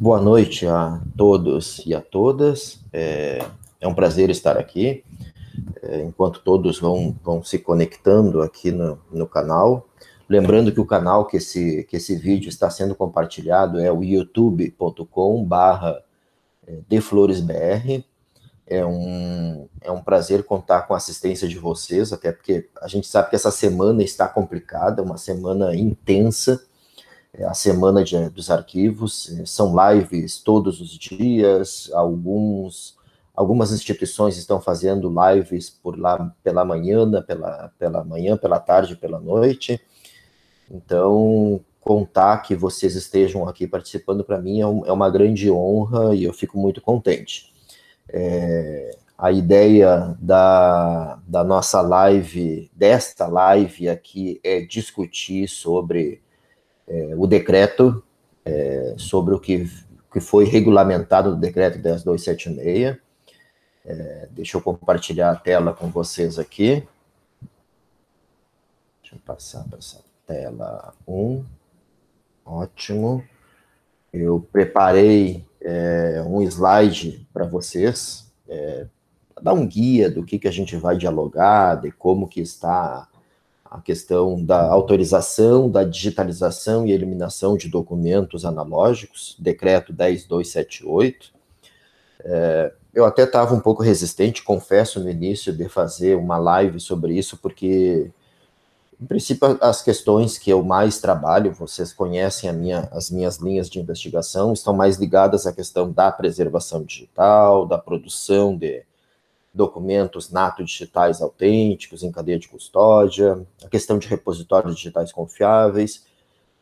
Boa noite a todos e a todas. É, é, um prazer estar aqui. É, enquanto todos vão, vão se conectando aqui no, no canal. Lembrando que o canal que esse, que esse vídeo está sendo compartilhado é o youtube.com barra é, defloresbr. É um, é um prazer contar com a assistência de vocês, até porque a gente sabe que essa semana está complicada, uma semana intensa, é, a semana de, dos arquivos, é, são lives todos os dias, alguns, algumas instituições estão fazendo lives por lá pela manhã, pela, pela manhã, pela tarde, pela noite. Então, contar que vocês estejam aqui participando para mim é, um, é, uma grande honra e eu fico muito contente. É, a ideia da, da nossa live, desta live aqui, é discutir sobre é, o decreto é, sobre o que, que foi regulamentado no decreto 10276. É, deixa eu compartilhar a tela com vocês aqui. Deixa eu passar para essa tela 1. Ótimo. Eu preparei é, um slide para vocês, é, para dar um guia do que, que a gente vai dialogar, de como que está a questão da autorização, da digitalização e eliminação de documentos analógicos, decreto 10278. É, eu até estava um pouco resistente, confesso, no início de fazer uma live sobre isso, porque, em princípio, as questões que eu mais trabalho, vocês conhecem minha, as minhas linhas de investigação, estão mais ligadas à questão da preservação digital, da produção de documentos nato-digitais autênticos em cadeia de custódia, a questão de repositórios digitais confiáveis,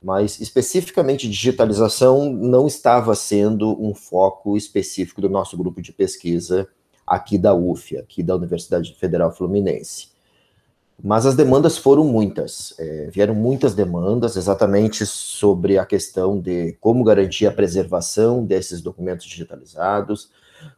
mas especificamente digitalização não estava sendo um foco específico do nosso grupo de pesquisa aqui da UF, aqui da Universidade Federal Fluminense. Mas as demandas foram muitas, é, vieram muitas demandas exatamente sobre a questão de como garantir a preservação desses documentos digitalizados,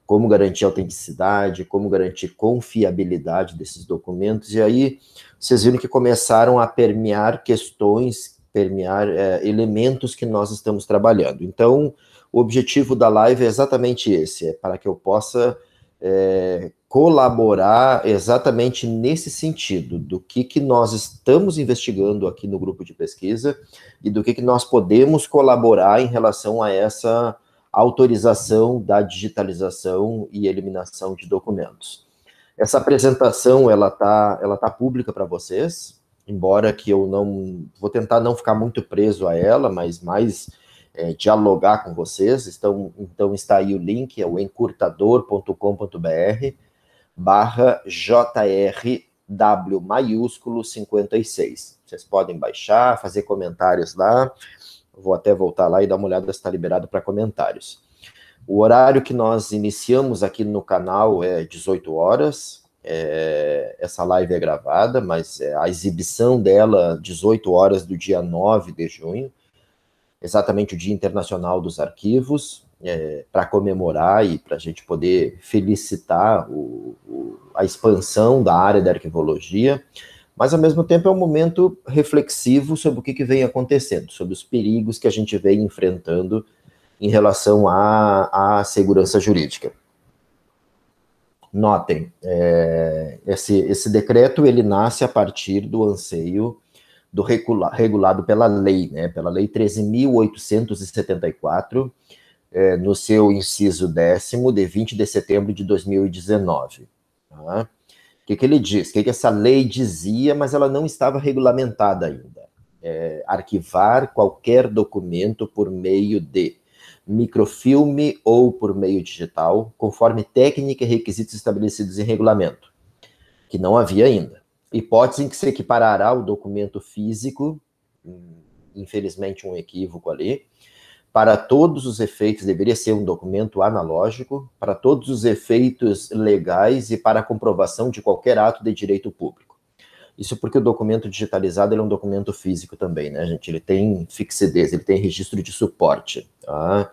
como garantir autenticidade, como garantir confiabilidade desses documentos. E aí vocês viram que começaram a permear questões, permear é, elementos que nós estamos trabalhando. Então, o objetivo da live é exatamente esse, é para que eu possa é, colaborar exatamente nesse sentido, do que, que nós estamos investigando aqui no grupo de pesquisa e do que, que nós podemos colaborar em relação a essa autorização da digitalização e eliminação de documentos. Essa apresentação ela tá, ela tá pública para vocês, embora que eu não vou tentar não ficar muito preso a ela, mas mais é, dialogar com vocês. Então, então está aí o link, é o encurtador.com.br barra JRW maiúsculo 56. Vocês podem baixar, fazer comentários lá, Vou até voltar lá e dar uma olhada se está liberado para comentários. O horário que nós iniciamos aqui no canal é 18 horas. É, essa live é gravada, mas é a exibição dela, 18 horas do dia 9 de junho, exatamente o Dia Internacional dos Arquivos, é, para comemorar e para a gente poder felicitar o, o, a expansão da área da arquivologia. Mas, ao mesmo tempo, é um momento reflexivo sobre o que, que vem acontecendo, sobre os perigos que a gente vem enfrentando em relação à, à segurança jurídica. Notem, é, esse, esse decreto ele nasce a partir do anseio do regula, regulado pela lei, né, pela lei 13.874, é, no seu inciso décimo, de 20 de setembro de 2019. Tá? que, que ele diz? O que, que essa lei dizia, mas ela não estava regulamentada ainda? É, arquivar qualquer documento por meio de microfilme ou por meio digital, conforme técnica e requisitos estabelecidos em regulamento, que não havia ainda. Hipótese em que se equiparará o documento físico, hum, infelizmente um equívoco ali, para todos os efeitos, deveria ser um documento analógico, para todos os efeitos legais e para a comprovação de qualquer ato de direito público. Isso porque o documento digitalizado é um documento físico também, né, gente? Ele tem fixidez, ele tem registro de suporte. Tá?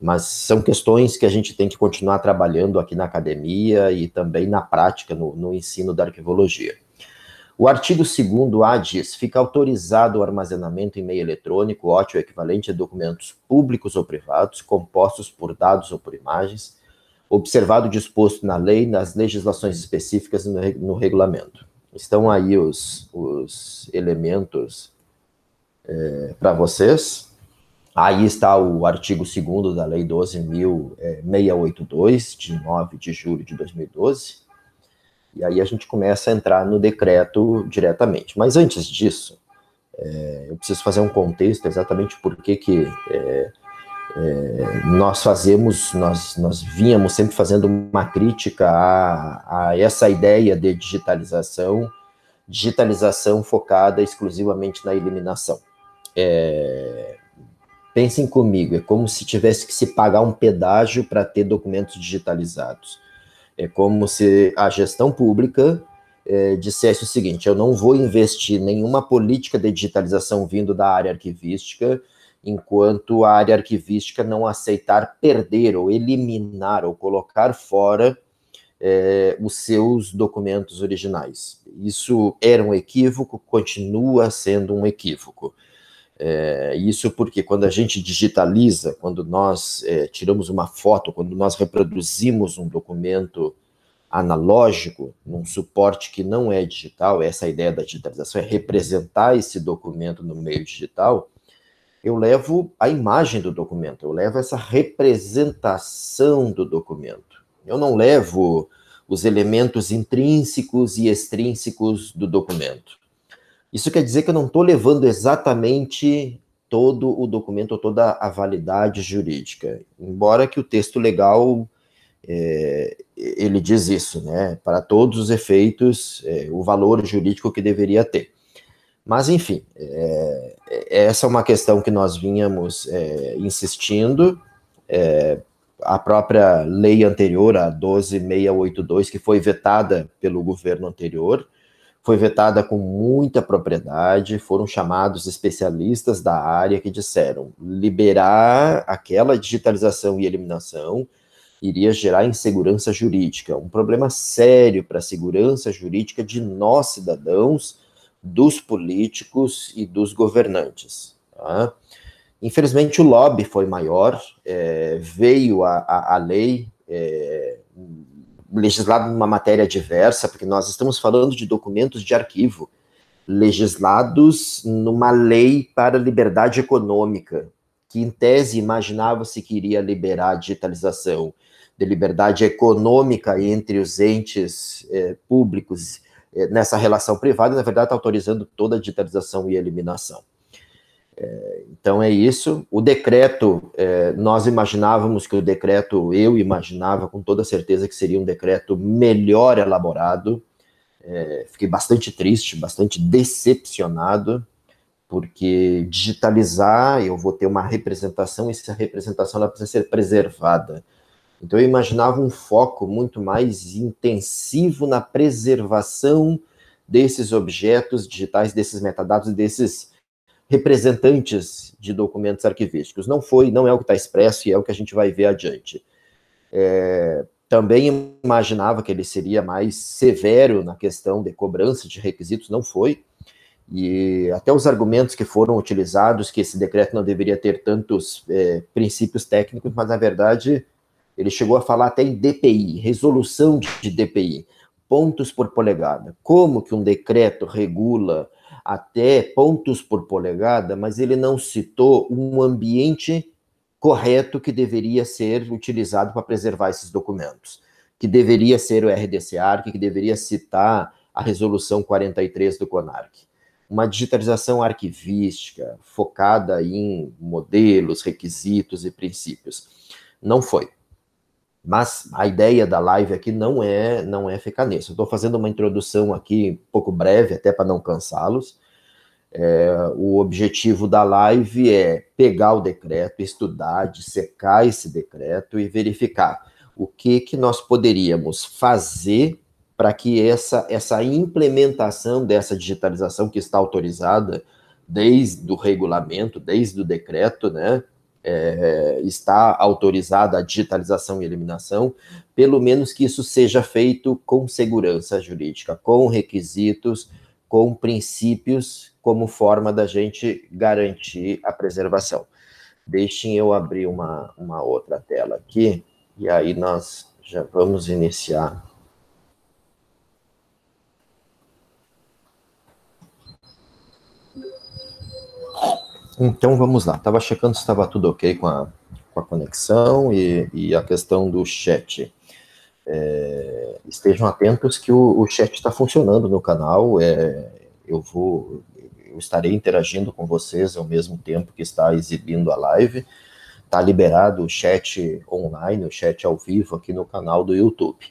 Mas são questões que a gente tem que continuar trabalhando aqui na academia e também na prática, no, no ensino da arquivologia. O artigo 2A diz: fica autorizado o armazenamento em meio eletrônico, ótimo é equivalente a documentos públicos ou privados, compostos por dados ou por imagens, observado o disposto na lei, nas legislações específicas e no, no, regulamento. Estão aí os, os elementos é, para vocês. Aí está o artigo 2 da Lei 12.682, é, de 9 de julho de 2012 e aí a gente começa a entrar no decreto diretamente. Mas antes disso, é, eu preciso fazer um contexto exatamente por que que é, é, nós fazemos, nós, nós vínhamos sempre fazendo uma crítica a, a essa ideia de digitalização, digitalização focada exclusivamente na eliminação. É, pensem comigo, é como se tivesse que se pagar um pedágio para ter documentos digitalizados é como se a gestão pública é, dissesse o seguinte: eu não vou investir nenhuma política de digitalização vindo da área arquivística, enquanto a área arquivística não aceitar perder ou eliminar ou colocar fora é, os seus documentos originais. Isso era um equívoco, continua sendo um equívoco. É, isso porque quando a gente digitaliza, quando nós é, tiramos uma foto, quando nós reproduzimos um documento analógico, num suporte que não é digital, essa é ideia da digitalização é representar esse documento no meio digital, eu levo a imagem do documento, eu levo essa representação do documento. Eu não levo os elementos intrínsecos e extrínsecos do documento. Isso quer dizer que eu não estou levando exatamente todo o documento, toda a validade jurídica, embora que o texto legal é, ele diz isso, né? Para todos os efeitos, é, o valor jurídico que deveria ter. Mas, enfim, é, é essa é uma questão que nós vinhamos é, insistindo. É, a própria lei anterior, a 12682, que foi vetada pelo governo anterior, foi vetada com muita propriedade, foram chamados especialistas da área que disseram liberar aquela digitalização e eliminação iria gerar insegurança jurídica, um problema sério para a segurança jurídica de nós cidadãos, dos políticos e dos governantes. Tá? Infelizmente, o lobby foi maior, é, veio a, a, a lei é, legislado numa matéria diversa, porque nós estamos falando de documentos de arquivo legislados numa lei para liberdade econômica, que em tese imaginava-se que iria liberar a digitalização de liberdade econômica entre os entes eh, públicos eh, nessa relação privada, na verdade está autorizando toda a digitalização e eliminação então é isso. O decreto, é, nós imaginávamos que o decreto, eu imaginava com toda certeza que seria um decreto melhor elaborado. É, fiquei bastante triste, bastante decepcionado, porque digitalizar, eu vou ter uma representação e essa representação ela precisa ser preservada. Então eu imaginava um foco muito mais intensivo na preservação desses objetos digitais, desses metadados, desses representantes de documentos arquivísticos. Não foi, não é o que está expresso e é o que a gente vai ver adiante. É, também imaginava que ele seria mais severo na questão de cobrança de requisitos, não foi. E até os argumentos que foram utilizados, que esse decreto não deveria ter tantos é, princípios técnicos, mas na verdade ele chegou a falar até em DPI, resolução de DPI, pontos por polegada. Como que um decreto regula até pontos por polegada, mas ele não citou um ambiente correto que deveria ser utilizado para preservar esses documentos, que deveria ser o RDC-ARC, que deveria citar a resolução 43 do CONARC. Uma digitalização arquivística focada em modelos, requisitos e princípios. Não foi. Mas a ideia da live aqui não é não é ficar nisso. Estou fazendo uma introdução aqui um pouco breve, até para não cansá-los. É, o objetivo da live é pegar o decreto, estudar, dissecar esse decreto e verificar o que, que nós poderíamos fazer para que essa, essa implementação dessa digitalização que está autorizada desde o regulamento, desde o decreto, né, é, é, está autorizada a digitalização e eliminação, pelo menos que isso seja feito com segurança jurídica, com requisitos, com princípios, como forma da gente garantir a preservação. Deixem eu abrir uma, uma outra tela aqui, e aí nós já vamos iniciar Então vamos lá, estava checando se estava tudo ok com a, com a conexão e, e a questão do chat. É, estejam atentos que o, o chat está funcionando no canal, é, eu vou, eu estarei interagindo com vocês ao mesmo tempo que está exibindo a live, está liberado o chat online, o chat ao vivo aqui no canal do YouTube.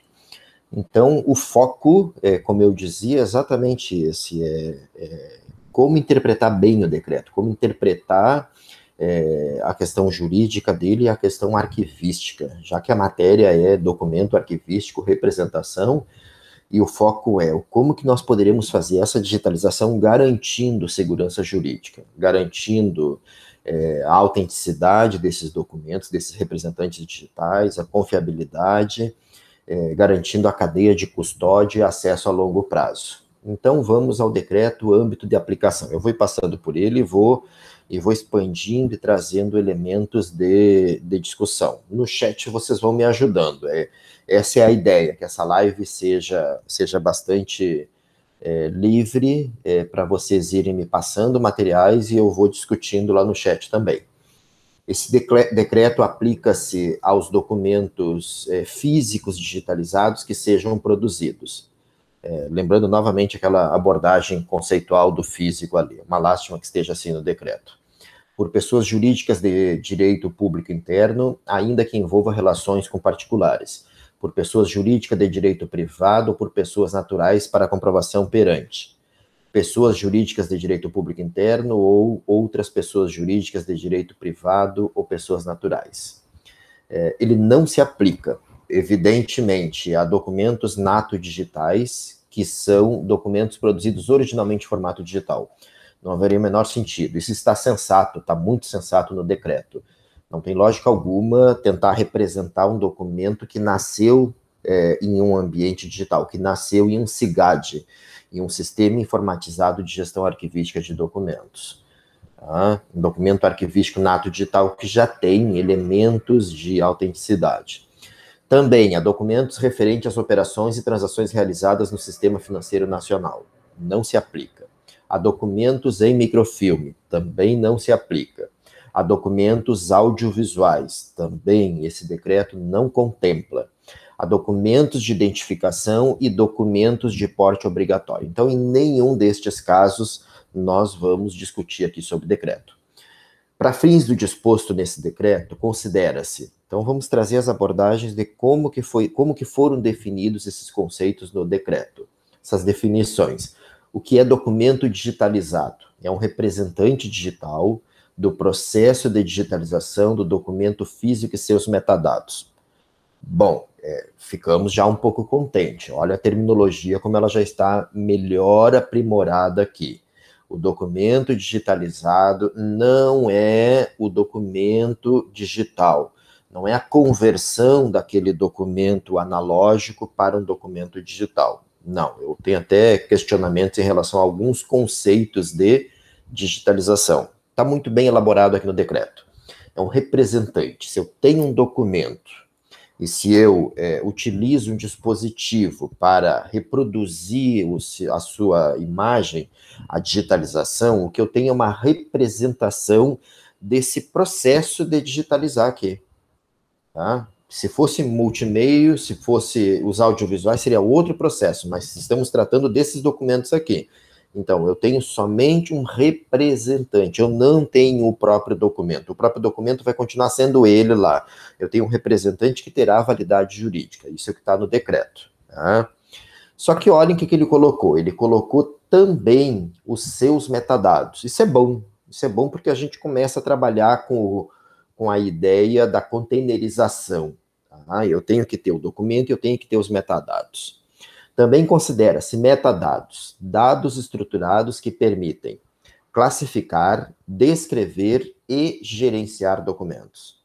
Então, o foco, é, como eu dizia, é exatamente esse, é, é como interpretar bem o decreto, como interpretar é, a questão jurídica dele e a questão arquivística, já que a matéria é documento arquivístico, representação, e o foco é como que nós poderemos fazer essa digitalização garantindo segurança jurídica, garantindo é, a autenticidade desses documentos, desses representantes digitais, a confiabilidade, é, garantindo a cadeia de custódia e acesso a longo prazo. Então vamos ao decreto âmbito de aplicação. Eu vou passando por ele e vou, e vou expandindo e trazendo elementos de, de discussão. No chat vocês vão me ajudando. É, essa é a ideia, que essa live seja, seja bastante é, livre é, para vocês irem me passando materiais e eu vou discutindo lá no chat também. Esse decreto aplica-se aos documentos é, físicos digitalizados que sejam produzidos é, lembrando novamente aquela abordagem conceitual do físico ali. Uma lástima que esteja assim no decreto. Por pessoas jurídicas de direito público interno, ainda que envolva relações com particulares. Por pessoas jurídicas de direito privado ou por pessoas naturais para comprovação perante. Pessoas jurídicas de direito público interno ou outras pessoas jurídicas de direito privado ou pessoas naturais. É, ele não se aplica evidentemente, a documentos nato digitais que são documentos produzidos originalmente em formato digital. Não haveria o menor sentido. Isso está sensato, está muito sensato no decreto. Não tem lógica alguma tentar representar um documento que nasceu é, em um ambiente digital, que nasceu em um CIGAD, em um sistema informatizado de gestão arquivística de documentos. Tá? Um documento arquivístico nato digital que já tem elementos de autenticidade. Também a documentos referentes às operações e transações realizadas no Sistema Financeiro Nacional. Não se aplica. A documentos em microfilme. Também não se aplica. A documentos audiovisuais. Também esse decreto não contempla. A documentos de identificação e documentos de porte obrigatório. Então, em nenhum destes casos, nós vamos discutir aqui sobre decreto. Para fins do disposto nesse decreto, considera-se então vamos trazer as abordagens de como que foi, como que foram definidos esses conceitos no decreto, essas definições. O que é documento digitalizado? É um representante digital do processo de digitalização do documento físico e seus metadados. Bom, é, ficamos já um pouco contente. Olha a terminologia como ela já está melhor aprimorada aqui. O documento digitalizado não é o documento digital não é a conversão daquele documento analógico para um documento digital. Não, eu tenho até questionamentos em relação a alguns conceitos de digitalização. Está muito bem elaborado aqui no decreto. É um representante. Se eu tenho um documento e se eu é, utilizo um dispositivo para reproduzir o, a sua imagem, a digitalização, o que eu tenho é uma representação desse processo de digitalizar aqui. Tá? Se fosse multimeio, se fosse os audiovisuais, seria outro processo, mas estamos tratando desses documentos aqui. Então, eu tenho somente um representante, eu não tenho o próprio documento. O próprio documento vai continuar sendo ele lá. Eu tenho um representante que terá validade jurídica, isso é o que está no decreto. Tá? Só que olhem o que, que ele colocou: ele colocou também os seus metadados. Isso é bom, isso é bom porque a gente começa a trabalhar com o com a ideia da containerização. Tá? Eu tenho que ter o documento, eu tenho que ter os metadados. Também considera-se metadados, dados estruturados que permitem classificar, descrever e gerenciar documentos.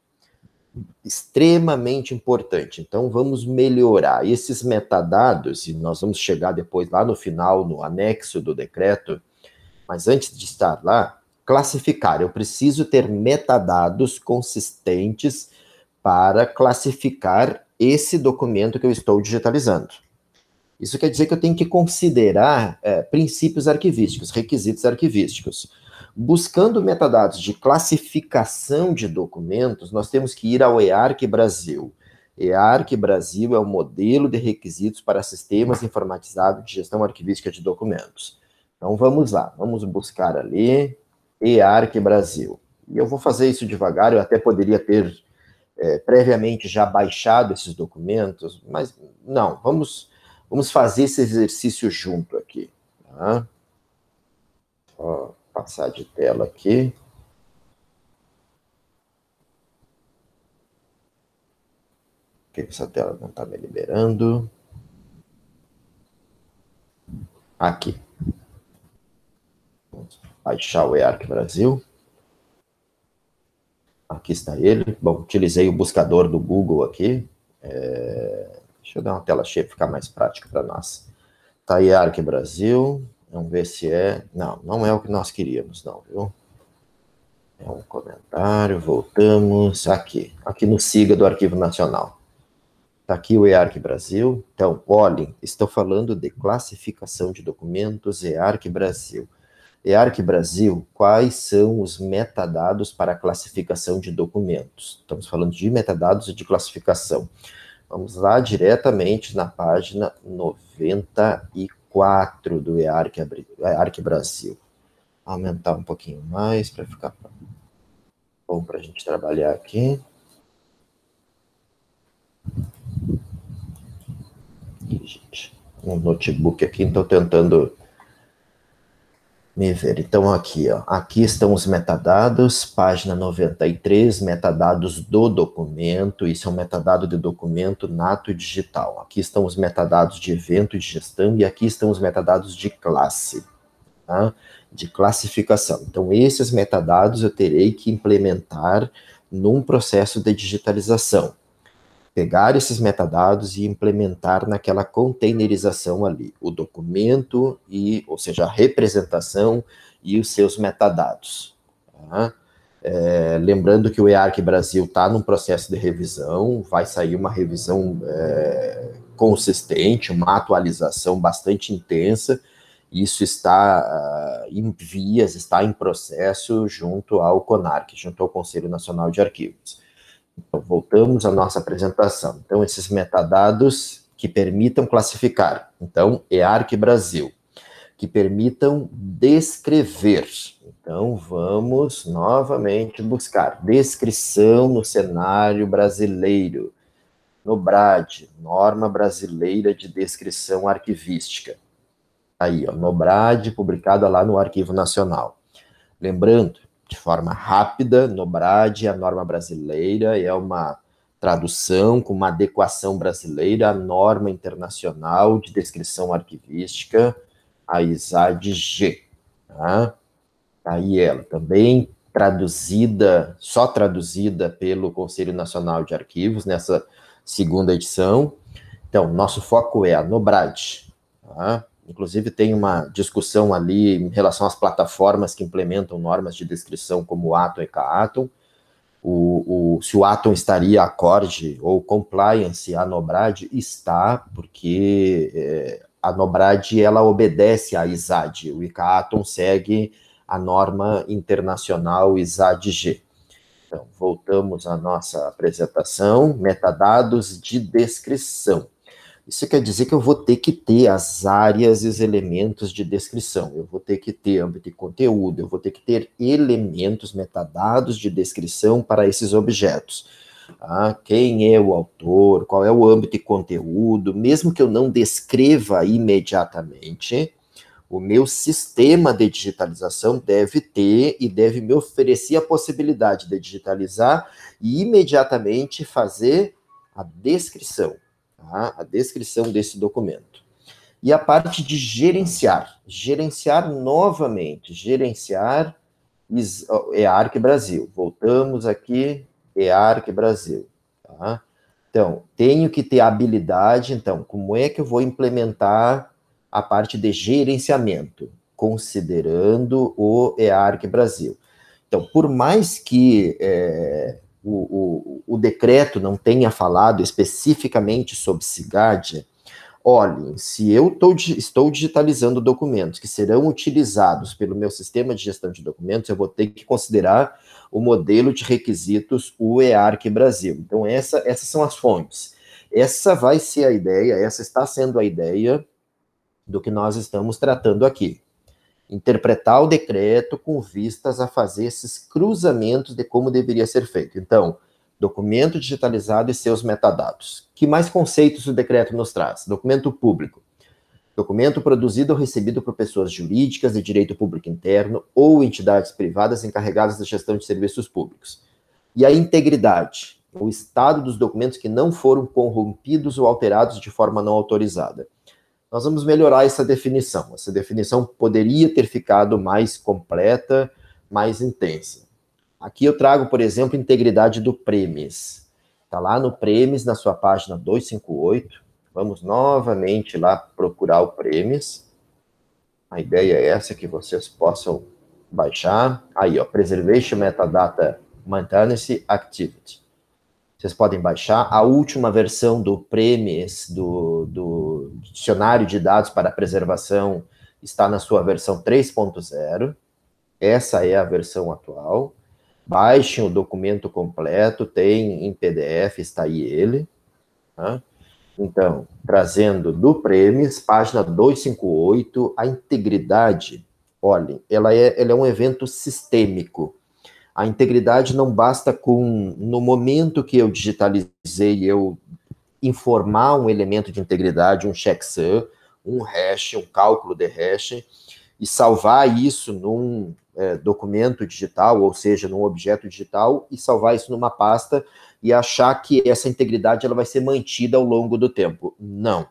Extremamente importante. Então, vamos melhorar esses metadados, e nós vamos chegar depois lá no final, no anexo do decreto, mas antes de estar lá, classificar. Eu preciso ter metadados consistentes para classificar esse documento que eu estou digitalizando. Isso quer dizer que eu tenho que considerar é, princípios arquivísticos, requisitos arquivísticos. Buscando metadados de classificação de documentos, nós temos que ir ao EARC Brasil. EARC Brasil é o modelo de requisitos para sistemas informatizados de gestão arquivística de documentos. Então vamos lá, vamos buscar ali EARC Brasil. E eu vou fazer isso devagar, eu até poderia ter é, previamente já baixado esses documentos, mas não, vamos, vamos fazer esse exercício junto aqui. Tá? Vou passar de tela aqui. Por que essa tela não está me liberando? Aqui o EARC Brasil. Aqui está ele. Bom, utilizei o buscador do Google aqui. É... Deixa eu dar uma tela cheia para ficar mais prático para nós. Está EARC Brasil. Vamos ver se é... Não, não é o que nós queríamos, não, viu? É um comentário, voltamos aqui. Aqui no SIGA do Arquivo Nacional. Está aqui o EARC Brasil. Então, olhem, estou falando de classificação de documentos EARC Brasil. EARC Brasil, quais são os metadados para classificação de documentos? Estamos falando de metadados e de classificação. Vamos lá diretamente na página 94 do EARC, EARC Brasil. Aumentar um pouquinho mais para ficar bom para a gente trabalhar aqui. E, gente, um notebook aqui, então tentando me ver. Então, aqui, ó, aqui estão os metadados, página 93, metadados do documento. Isso é um metadado de documento nato digital. Aqui estão os metadados de evento de gestão, e aqui estão os metadados de classe, tá? de classificação. Então, esses metadados eu terei que implementar num processo de digitalização pegar esses metadados e implementar naquela containerização ali, o documento e, ou seja, a representação e os seus metadados. Tá? É, lembrando que o EARC Brasil está num processo de revisão, vai sair uma revisão é, consistente, uma atualização bastante intensa. Isso está uh, em vias, está em processo junto ao CONARC, junto ao Conselho Nacional de Arquivos. Então, voltamos à nossa apresentação. Então, esses metadados que permitam classificar. Então, EARC Brasil. Que permitam descrever. Então, vamos novamente buscar descrição no cenário brasileiro. No BRAD, Norma Brasileira de Descrição Arquivística. Aí, ó, no BRAD, publicada lá no Arquivo Nacional. Lembrando de forma rápida no BRAD, a norma brasileira, é uma tradução com uma adequação brasileira à norma internacional de descrição arquivística, a ISAD-G. Tá? tá? Aí ela também traduzida, só traduzida pelo Conselho Nacional de Arquivos nessa segunda edição. Então, nosso foco é a NOBRAD, tá? Inclusive, tem uma discussão ali em relação às plataformas que implementam normas de descrição como o Atom e Kaatom, o, o, se o Atom estaria acorde ou compliance à NOBRAD, está, porque é, a NOBRAD ela obedece à ISAD, o ICAATOM segue a norma internacional ISAD-G. Então, voltamos à nossa apresentação, metadados de descrição. Isso quer dizer que eu vou ter que ter as áreas e os elementos de descrição, eu vou ter que ter âmbito e conteúdo, eu vou ter que ter elementos, metadados de descrição para esses objetos. Ah, quem é o autor, qual é o âmbito e conteúdo, mesmo que eu não descreva imediatamente, o meu sistema de digitalização deve ter e deve me oferecer a possibilidade de digitalizar e imediatamente fazer a descrição tá? a descrição desse documento. E a parte de gerenciar, gerenciar novamente, gerenciar EARC Brasil. Voltamos aqui, EARC Brasil. Tá? Então, tenho que ter habilidade, então, como é que eu vou implementar a parte de gerenciamento, considerando o EARC Brasil? Então, por mais que é, o, o, o decreto não tenha falado especificamente sobre CIGAD, olhem, se eu tô, estou digitalizando documentos que serão utilizados pelo meu sistema de gestão de documentos, eu vou ter que considerar o modelo de requisitos UEARC Brasil. Então, essa, essas são as fontes. Essa vai ser a ideia, essa está sendo a ideia do que nós estamos tratando aqui interpretar o decreto com vistas a fazer esses cruzamentos de como deveria ser feito. Então, documento digitalizado e seus metadados. Que mais conceitos o decreto nos traz? Documento público. Documento produzido ou recebido por pessoas jurídicas de direito público interno ou entidades privadas encarregadas da gestão de serviços públicos. E a integridade, o estado dos documentos que não foram corrompidos ou alterados de forma não autorizada nós vamos melhorar essa definição. Essa definição poderia ter ficado mais completa, mais intensa. Aqui eu trago, por exemplo, integridade do Premis. Está lá no Premis, na sua página 258. Vamos novamente lá procurar o Premis. A ideia é essa, que vocês possam baixar. Aí, ó, Preservation Metadata Maintenance Activity vocês podem baixar. A última versão do Premes, do, do Dicionário de Dados para Preservação, está na sua versão 3.0. Essa é a versão atual. Baixem o documento completo, tem em PDF, está aí ele. Tá? Então, trazendo do Premes, página 258, a integridade. Olhem, ela é, ela é um evento sistêmico a integridade não basta com, no momento que eu digitalizei, eu informar um elemento de integridade, um checksum, um hash, um cálculo de hash, e salvar isso num é, documento digital, ou seja, num objeto digital, e salvar isso numa pasta e achar que essa integridade ela vai ser mantida ao longo do tempo. Não.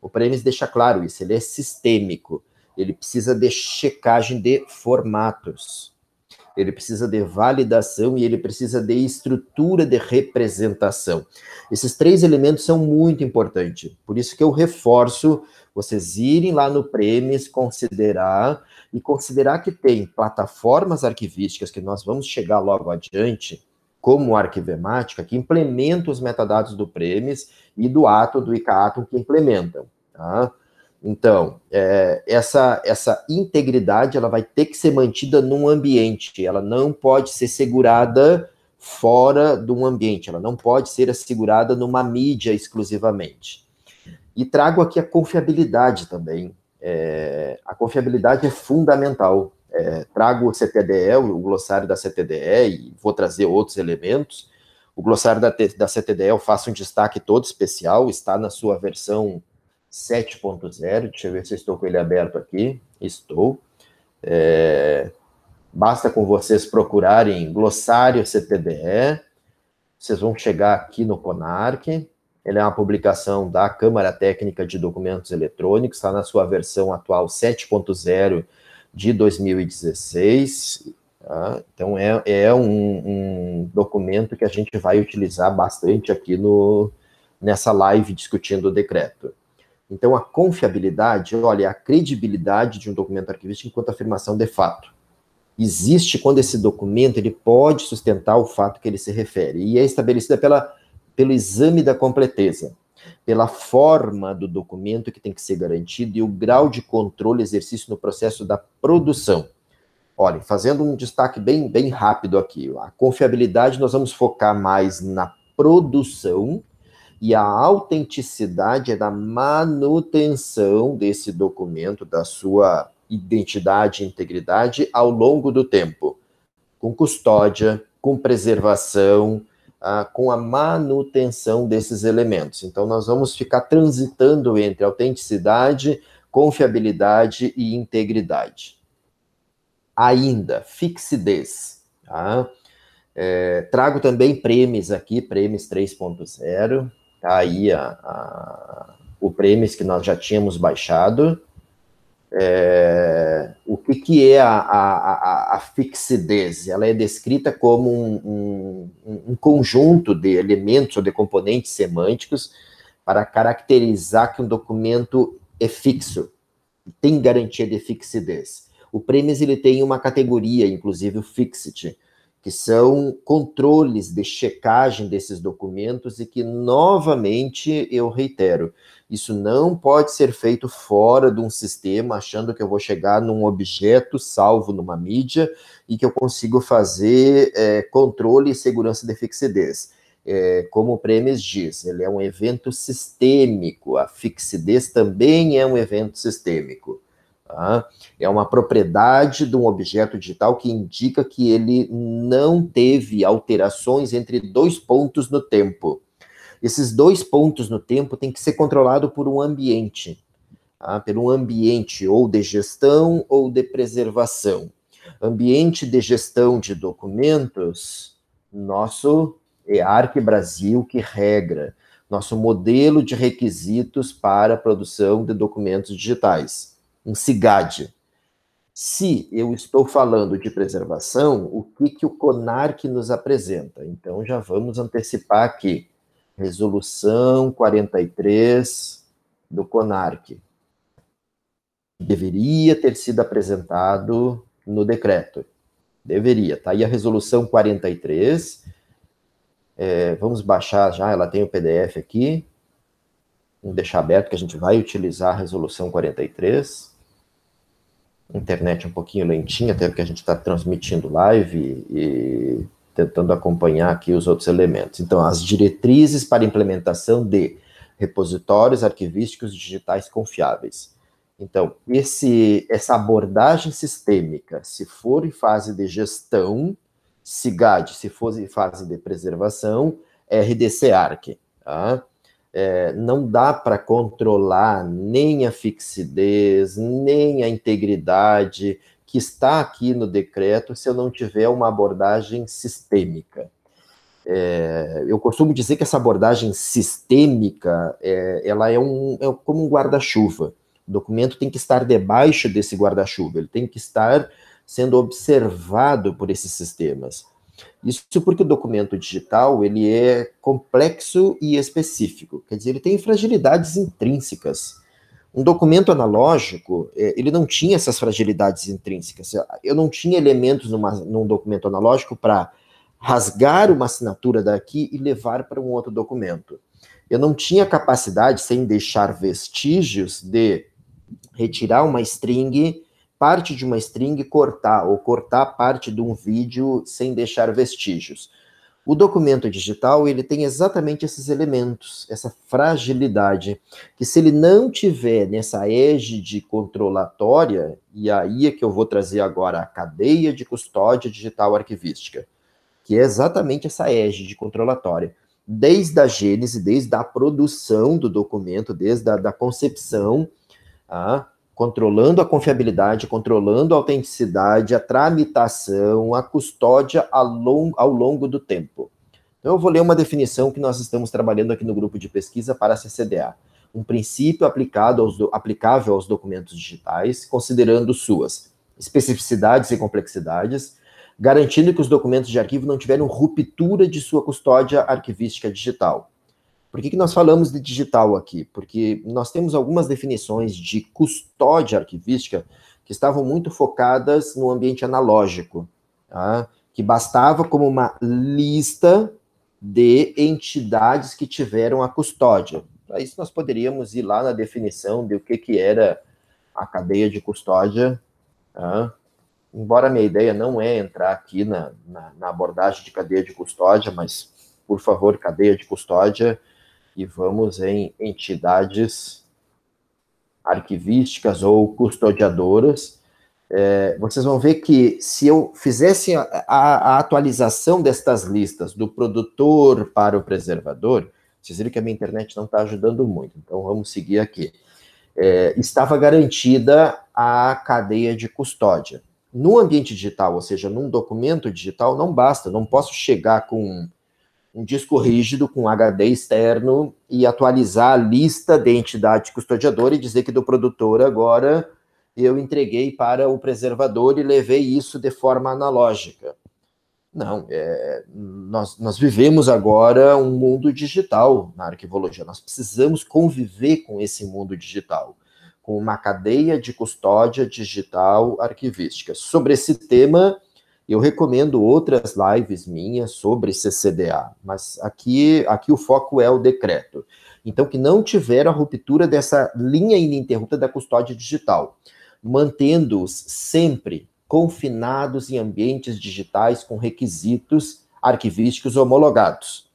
O premise deixa claro isso, ele é sistêmico. Ele precisa de checagem de formatos ele precisa de validação e ele precisa de estrutura de representação. Esses três elementos são muito importantes, por isso que eu reforço vocês irem lá no PREMES, considerar e considerar que tem plataformas arquivísticas que nós vamos chegar logo adiante, como Arquivemática, que implementa os metadados do PREMES e do Ato do ICAATOM, que implementam. Tá? Então, é, essa, essa integridade ela vai ter que ser mantida num ambiente, ela não pode ser segurada fora de um ambiente, ela não pode ser assegurada numa mídia exclusivamente. E trago aqui a confiabilidade também. É, a confiabilidade é fundamental. É, trago o CTDE, o glossário da CTDE, e vou trazer outros elementos. O glossário da, da CTDE eu faço um destaque todo especial, está na sua versão 7.0. Deixa eu ver se eu estou com ele aberto aqui. Estou. É, basta com vocês procurarem glossário CTDE. Vocês vão chegar aqui no CONARC. Ele é uma publicação da Câmara Técnica de Documentos Eletrônicos, está na sua versão atual 7.0 de 2016. Tá? Então, é, é um, um, documento que a gente vai utilizar bastante aqui no, nessa live discutindo o decreto. Então, a confiabilidade, olha, é a credibilidade de um documento arquivístico enquanto afirmação de fato. Existe quando esse documento ele pode sustentar o fato que ele se refere. E é estabelecida pela, pelo exame da completeza, pela forma do documento que tem que ser garantido e o grau de controle exercício no processo da produção. Olha, fazendo um destaque bem, bem rápido aqui, a confiabilidade nós vamos focar mais na produção e a autenticidade é da manutenção desse documento, da sua identidade e integridade ao longo do tempo, com custódia, com preservação, ah, com a manutenção desses elementos. Então, nós vamos ficar transitando entre autenticidade, confiabilidade e integridade. Ainda, fixidez. Tá? É, trago também prêmios aqui, prêmios 3.0. Tá aí a, a, o prêmio que nós já tínhamos baixado. É, o que, que é a, a, a, fixidez? Ela é descrita como um, um, um conjunto de elementos ou de componentes semânticos para caracterizar que um documento é fixo, tem garantia de fixidez. O Premise ele tem uma categoria, inclusive o Fixit, que são controles de checagem desses documentos e que, novamente, eu reitero, isso não pode ser feito fora de um sistema, achando que eu vou chegar num objeto salvo numa mídia e que eu consigo fazer é, controle e segurança de fixidez. É, como o Premes diz, ele é um evento sistêmico, a fixidez também é um evento sistêmico. Tá? É uma propriedade de um objeto digital que indica que ele não teve alterações entre dois pontos no tempo. Esses dois pontos no tempo têm que ser controlados por um ambiente, tá? pelo ambiente ou de gestão ou de preservação. Ambiente de gestão de documentos, nosso EARC Brasil que regra, nosso modelo de requisitos para a produção de documentos digitais um CIGAD. Se eu estou falando de preservação, o que, que o CONARC nos apresenta? Então, já vamos antecipar aqui. Resolução 43 do CONARC. Deveria ter sido apresentado no decreto. Deveria, tá? E a resolução 43, é, vamos baixar já, ela tem o PDF aqui. Vamos deixar aberto que a gente vai utilizar a resolução 43 internet um pouquinho lentinha, até porque a gente está transmitindo live e tentando acompanhar aqui os outros elementos. Então, as diretrizes para implementação de repositórios arquivísticos digitais confiáveis. Então, esse, essa abordagem sistêmica, se for em fase de gestão, SIGAD, se for em fase de preservação, é RDC-ARC. Tá? é, não dá para controlar nem a fixidez, nem a integridade que está aqui no decreto se eu não tiver uma abordagem sistêmica. É, eu costumo dizer que essa abordagem sistêmica é, ela é, um, é como um guarda-chuva. O documento tem que estar debaixo desse guarda-chuva, ele tem que estar sendo observado por esses sistemas. Isso porque o documento digital ele é complexo e específico, quer dizer, ele tem fragilidades intrínsecas. Um documento analógico, é, ele não tinha essas fragilidades intrínsecas. Eu não tinha elementos numa, num documento analógico para rasgar uma assinatura daqui e levar para um outro documento. Eu não tinha capacidade, sem deixar vestígios, de retirar uma string parte de uma string e cortar, ou cortar parte de um vídeo sem deixar vestígios. O documento digital ele tem exatamente esses elementos, essa fragilidade, que se ele não tiver nessa égide controlatória, e aí é que eu vou trazer agora a cadeia de custódia digital arquivística, que é exatamente essa égide controlatória. Desde a gênese, desde a produção do documento, desde a da concepção, ah, controlando a confiabilidade, controlando a autenticidade, a tramitação, a custódia ao longo, ao longo do tempo. Então, eu vou ler uma definição que nós estamos trabalhando aqui no grupo de pesquisa para a CCDA. Um princípio aplicado aos aplicável aos documentos digitais, considerando suas especificidades e complexidades, garantindo que os documentos de arquivo não tiveram ruptura de sua custódia arquivística digital por que, que nós falamos de digital aqui? Porque nós temos algumas definições de custódia arquivística que estavam muito focadas no ambiente analógico, tá? que bastava como uma lista de entidades que tiveram a custódia. Para isso, nós poderíamos ir lá na definição de o que, que era a cadeia de custódia, tá? embora a minha ideia não é entrar aqui na, na, na abordagem de cadeia de custódia, mas, por favor, cadeia de custódia, e vamos em entidades arquivísticas ou custodiadoras. É, vocês vão ver que se eu fizesse a, a, a, atualização destas listas do produtor para o preservador, vocês viram que a minha internet não está ajudando muito, então vamos seguir aqui. É, estava garantida a cadeia de custódia. No ambiente digital, ou seja, num documento digital, não basta, não posso chegar com um disco rígido com HD externo e atualizar a lista de entidade custodiadora e dizer que do produtor agora eu entreguei para o preservador e levei isso de forma analógica. Não, é, nós, nós vivemos agora um mundo digital na arquivologia, nós precisamos conviver com esse mundo digital, com uma cadeia de custódia digital arquivística. Sobre esse tema, eu recomendo outras lives minhas sobre CCDA, mas aqui, aqui o foco é o decreto. Então, que não tiver a ruptura dessa linha ininterrupta da custódia digital, mantendo-os sempre confinados em ambientes digitais com requisitos arquivísticos homologados.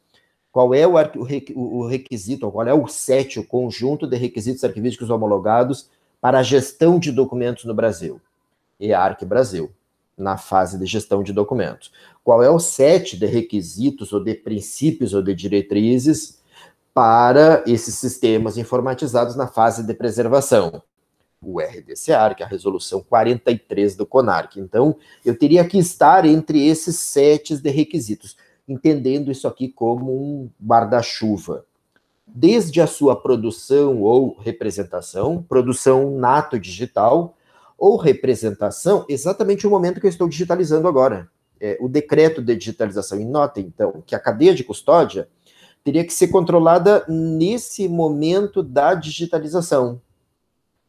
Qual é o, o requisito, qual é o set, o conjunto de requisitos arquivísticos homologados para a gestão de documentos no Brasil? EARC Brasil na fase de gestão de documentos. Qual é o set de requisitos ou de princípios ou de diretrizes para esses sistemas informatizados na fase de preservação? O RDCAR, que é a resolução 43 do CONARC. Então, eu teria que estar entre esses sets de requisitos, entendendo isso aqui como um guarda-chuva desde a sua produção ou representação, produção nato digital, ou representação, exatamente o momento que eu estou digitalizando agora. É, o decreto de digitalização. E nota, então, que a cadeia de custódia teria que ser controlada nesse momento da digitalização.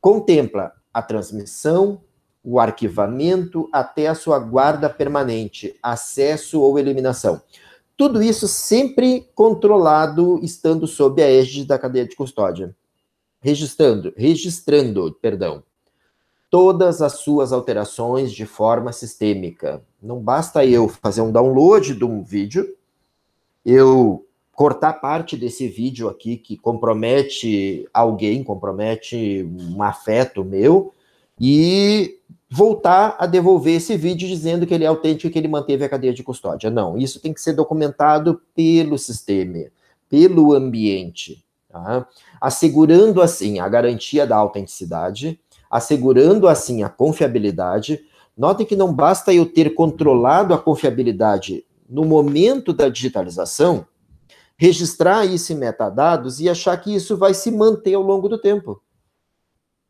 Contempla a transmissão, o arquivamento, até a sua guarda permanente, acesso ou eliminação. Tudo isso sempre controlado, estando sob a égide da cadeia de custódia. Registrando, registrando, perdão, todas as suas alterações de forma sistêmica. Não basta eu fazer um download de um vídeo, eu cortar parte desse vídeo aqui que compromete alguém, compromete um afeto meu, e voltar a devolver esse vídeo dizendo que ele é autêntico e que ele manteve a cadeia de custódia. Não, isso tem que ser documentado pelo sistema, pelo ambiente, tá? assegurando assim a garantia da autenticidade assegurando assim a confiabilidade. Notem que não basta eu ter controlado a confiabilidade no momento da digitalização, registrar isso em metadados e achar que isso vai se manter ao longo do tempo.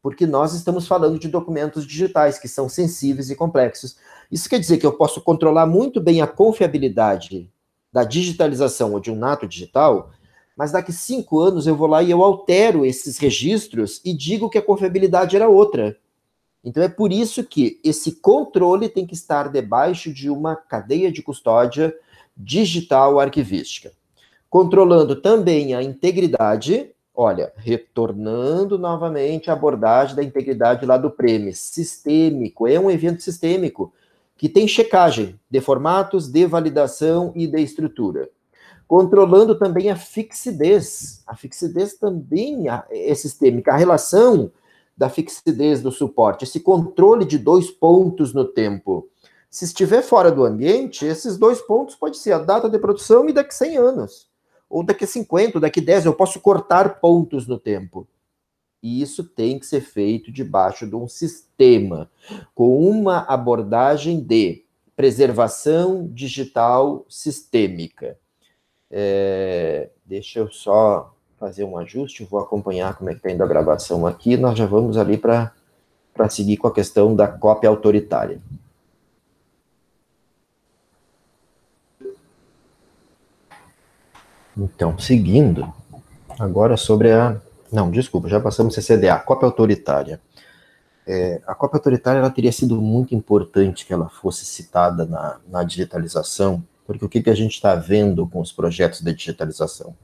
Porque nós estamos falando de documentos digitais que são sensíveis e complexos. Isso quer dizer que eu posso controlar muito bem a confiabilidade da digitalização ou de um nato digital mas daqui cinco anos eu vou lá e eu altero esses registros e digo que a confiabilidade era outra. Então é por isso que esse controle tem que estar debaixo de uma cadeia de custódia digital arquivística, controlando também a integridade. Olha, retornando novamente à abordagem da integridade lá do prêmio sistêmico, é um evento sistêmico que tem checagem de formatos, de validação e de estrutura controlando também a fixidez. A fixidez também é sistêmica. A relação da fixidez do suporte, esse controle de dois pontos no tempo. Se estiver fora do ambiente, esses dois pontos pode ser a data de produção e daqui 100 anos, ou daqui 50, daqui 10, eu posso cortar pontos no tempo. E isso tem que ser feito debaixo de um sistema, com uma abordagem de preservação digital sistêmica. É, deixa eu só fazer um ajuste, vou acompanhar como é que está indo a gravação aqui, nós já vamos ali para seguir com a questão da cópia autoritária. Então, seguindo, agora sobre a... Não, desculpa, já passamos CCDA, cópia autoritária. É, a cópia autoritária ela teria sido muito importante que ela fosse citada na, na digitalização, porque o que, que a gente está vendo com os projetos de digitalização?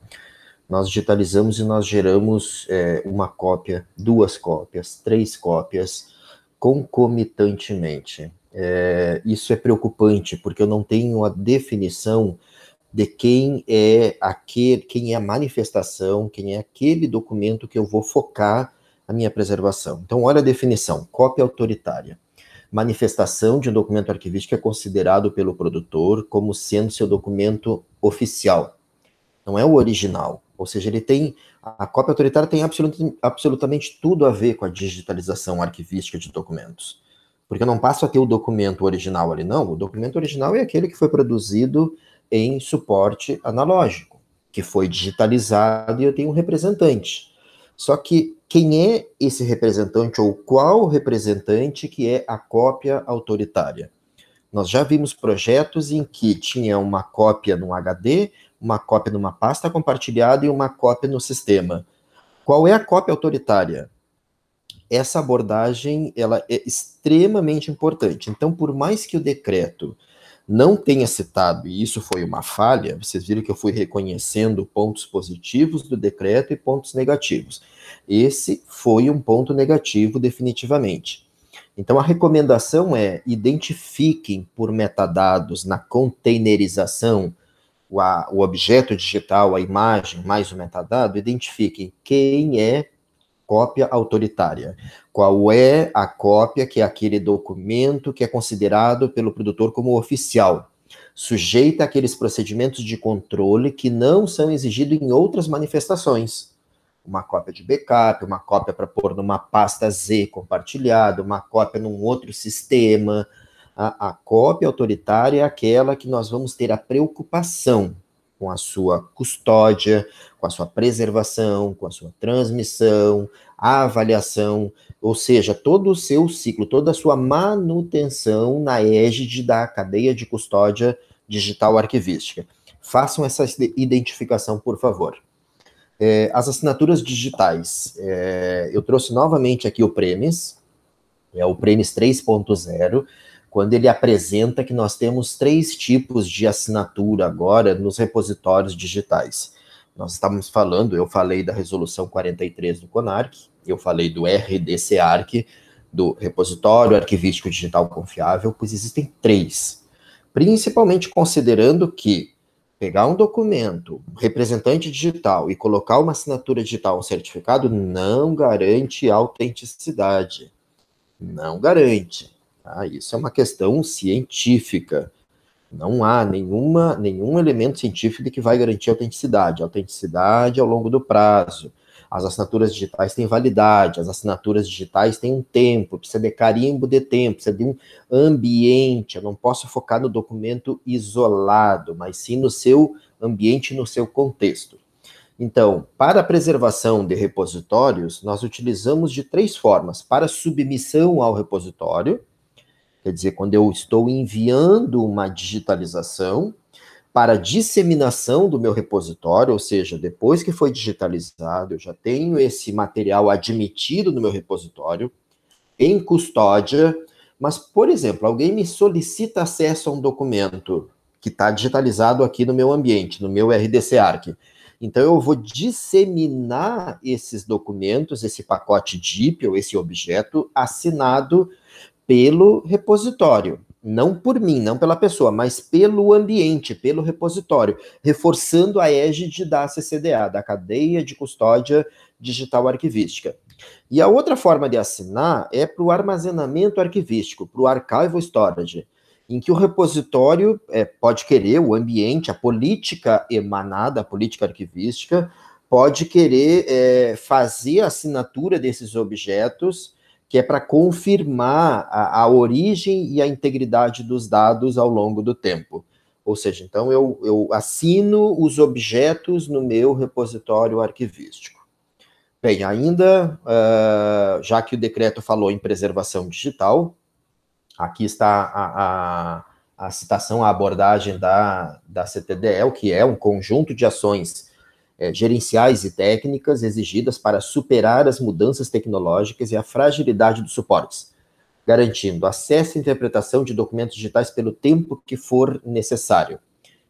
Nós digitalizamos e nós geramos é, uma cópia, duas cópias, três cópias, concomitantemente. É, isso é preocupante, porque eu não tenho a definição de quem é aquele, quem é a manifestação, quem é aquele documento que eu vou focar a minha preservação. Então, olha a definição: cópia autoritária manifestação de um documento arquivístico é considerado pelo produtor como sendo seu documento oficial, não é o original. Ou seja, ele tem a cópia autoritária tem absolutamente tudo a ver com a digitalização arquivística de documentos. Porque eu não passo a ter o documento original ali, não. O documento original é aquele que foi produzido em suporte analógico, que foi digitalizado e eu tenho um representante. Só que quem é esse representante ou qual representante que é a cópia autoritária? Nós já vimos projetos em que tinha uma cópia no HD, uma cópia numa pasta compartilhada e uma cópia no sistema. Qual é a cópia autoritária? Essa abordagem ela é extremamente importante. Então, por mais que o decreto não tenha citado, e isso foi uma falha, vocês viram que eu fui reconhecendo pontos positivos do decreto e pontos negativos. Esse foi um ponto negativo, definitivamente. Então, a recomendação é identifiquem por metadados na containerização o, objeto digital, a imagem, mais o metadado, identifiquem quem é cópia autoritária. Qual é a cópia que é aquele documento que é considerado pelo produtor como oficial, sujeita àqueles procedimentos de controle que não são exigidos em outras manifestações? Uma cópia de backup, uma cópia para pôr numa pasta Z compartilhada, uma cópia num outro sistema. A, a cópia autoritária é aquela que nós vamos ter a preocupação com a sua custódia, com a sua preservação, com a sua transmissão, a avaliação, ou seja, todo o seu ciclo, toda a sua manutenção na égide da cadeia de custódia digital arquivística. Façam essa identificação, por favor. É, as assinaturas digitais. É, eu trouxe novamente aqui o Premis, é o Premis 3.0, quando ele apresenta que nós temos três tipos de assinatura agora nos repositórios digitais. Nós estávamos falando, eu falei da resolução 43 do CONARC, eu falei do RDC-ARC, do Repositório Arquivístico Digital Confiável, pois existem três. Principalmente considerando que pegar um documento, um representante digital e colocar uma assinatura digital, um certificado, não garante autenticidade. Não garante. Ah, Isso é uma questão científica. Não há nenhuma, nenhum elemento científico que vai garantir autenticidade. Autenticidade ao longo do prazo. As assinaturas digitais têm validade, as assinaturas digitais têm um tempo, precisa de carimbo de tempo, precisa de um ambiente. Eu não posso focar no documento isolado, mas sim no seu ambiente, no seu contexto. Então, para a preservação de repositórios, nós utilizamos de três formas: para submissão ao repositório, Quer dizer, quando eu estou enviando uma digitalização para disseminação do meu repositório, ou seja, depois que foi digitalizado, eu já tenho esse material admitido no meu repositório, em custódia, mas, por exemplo, alguém me solicita acesso a um documento que está digitalizado aqui no meu ambiente, no meu RDC ARC. Então, eu vou disseminar esses documentos, esse pacote DIP, ou esse objeto, assinado pelo repositório, não por mim, não pela pessoa, mas pelo ambiente, pelo repositório, reforçando a égide da CCDA, da Cadeia de Custódia Digital Arquivística. E a outra forma de assinar é para o armazenamento arquivístico, para o archival storage, em que o repositório é, pode querer, o ambiente, a política emanada, a política arquivística, pode querer é, fazer a assinatura desses objetos que é para confirmar a, a, origem e a integridade dos dados ao longo do tempo. Ou seja, então eu, eu assino os objetos no meu repositório arquivístico. Bem, ainda, uh, já que o decreto falou em preservação digital, aqui está a, a, a citação abordagem da, da CTDL, que é um conjunto de ações é, gerenciais e técnicas exigidas para superar as mudanças tecnológicas e a fragilidade dos suportes, garantindo acesso e interpretação de documentos digitais pelo tempo que for necessário.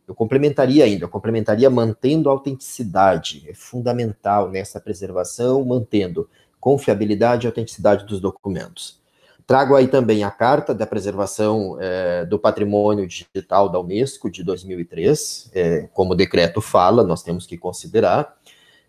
Eu complementaria ainda, eu complementaria mantendo a autenticidade, é fundamental nessa preservação, mantendo confiabilidade e autenticidade dos documentos. Trago aí também a Carta da Preservação é, do Patrimônio Digital da Unesco, de 2003. É, como o decreto fala, nós temos que considerar,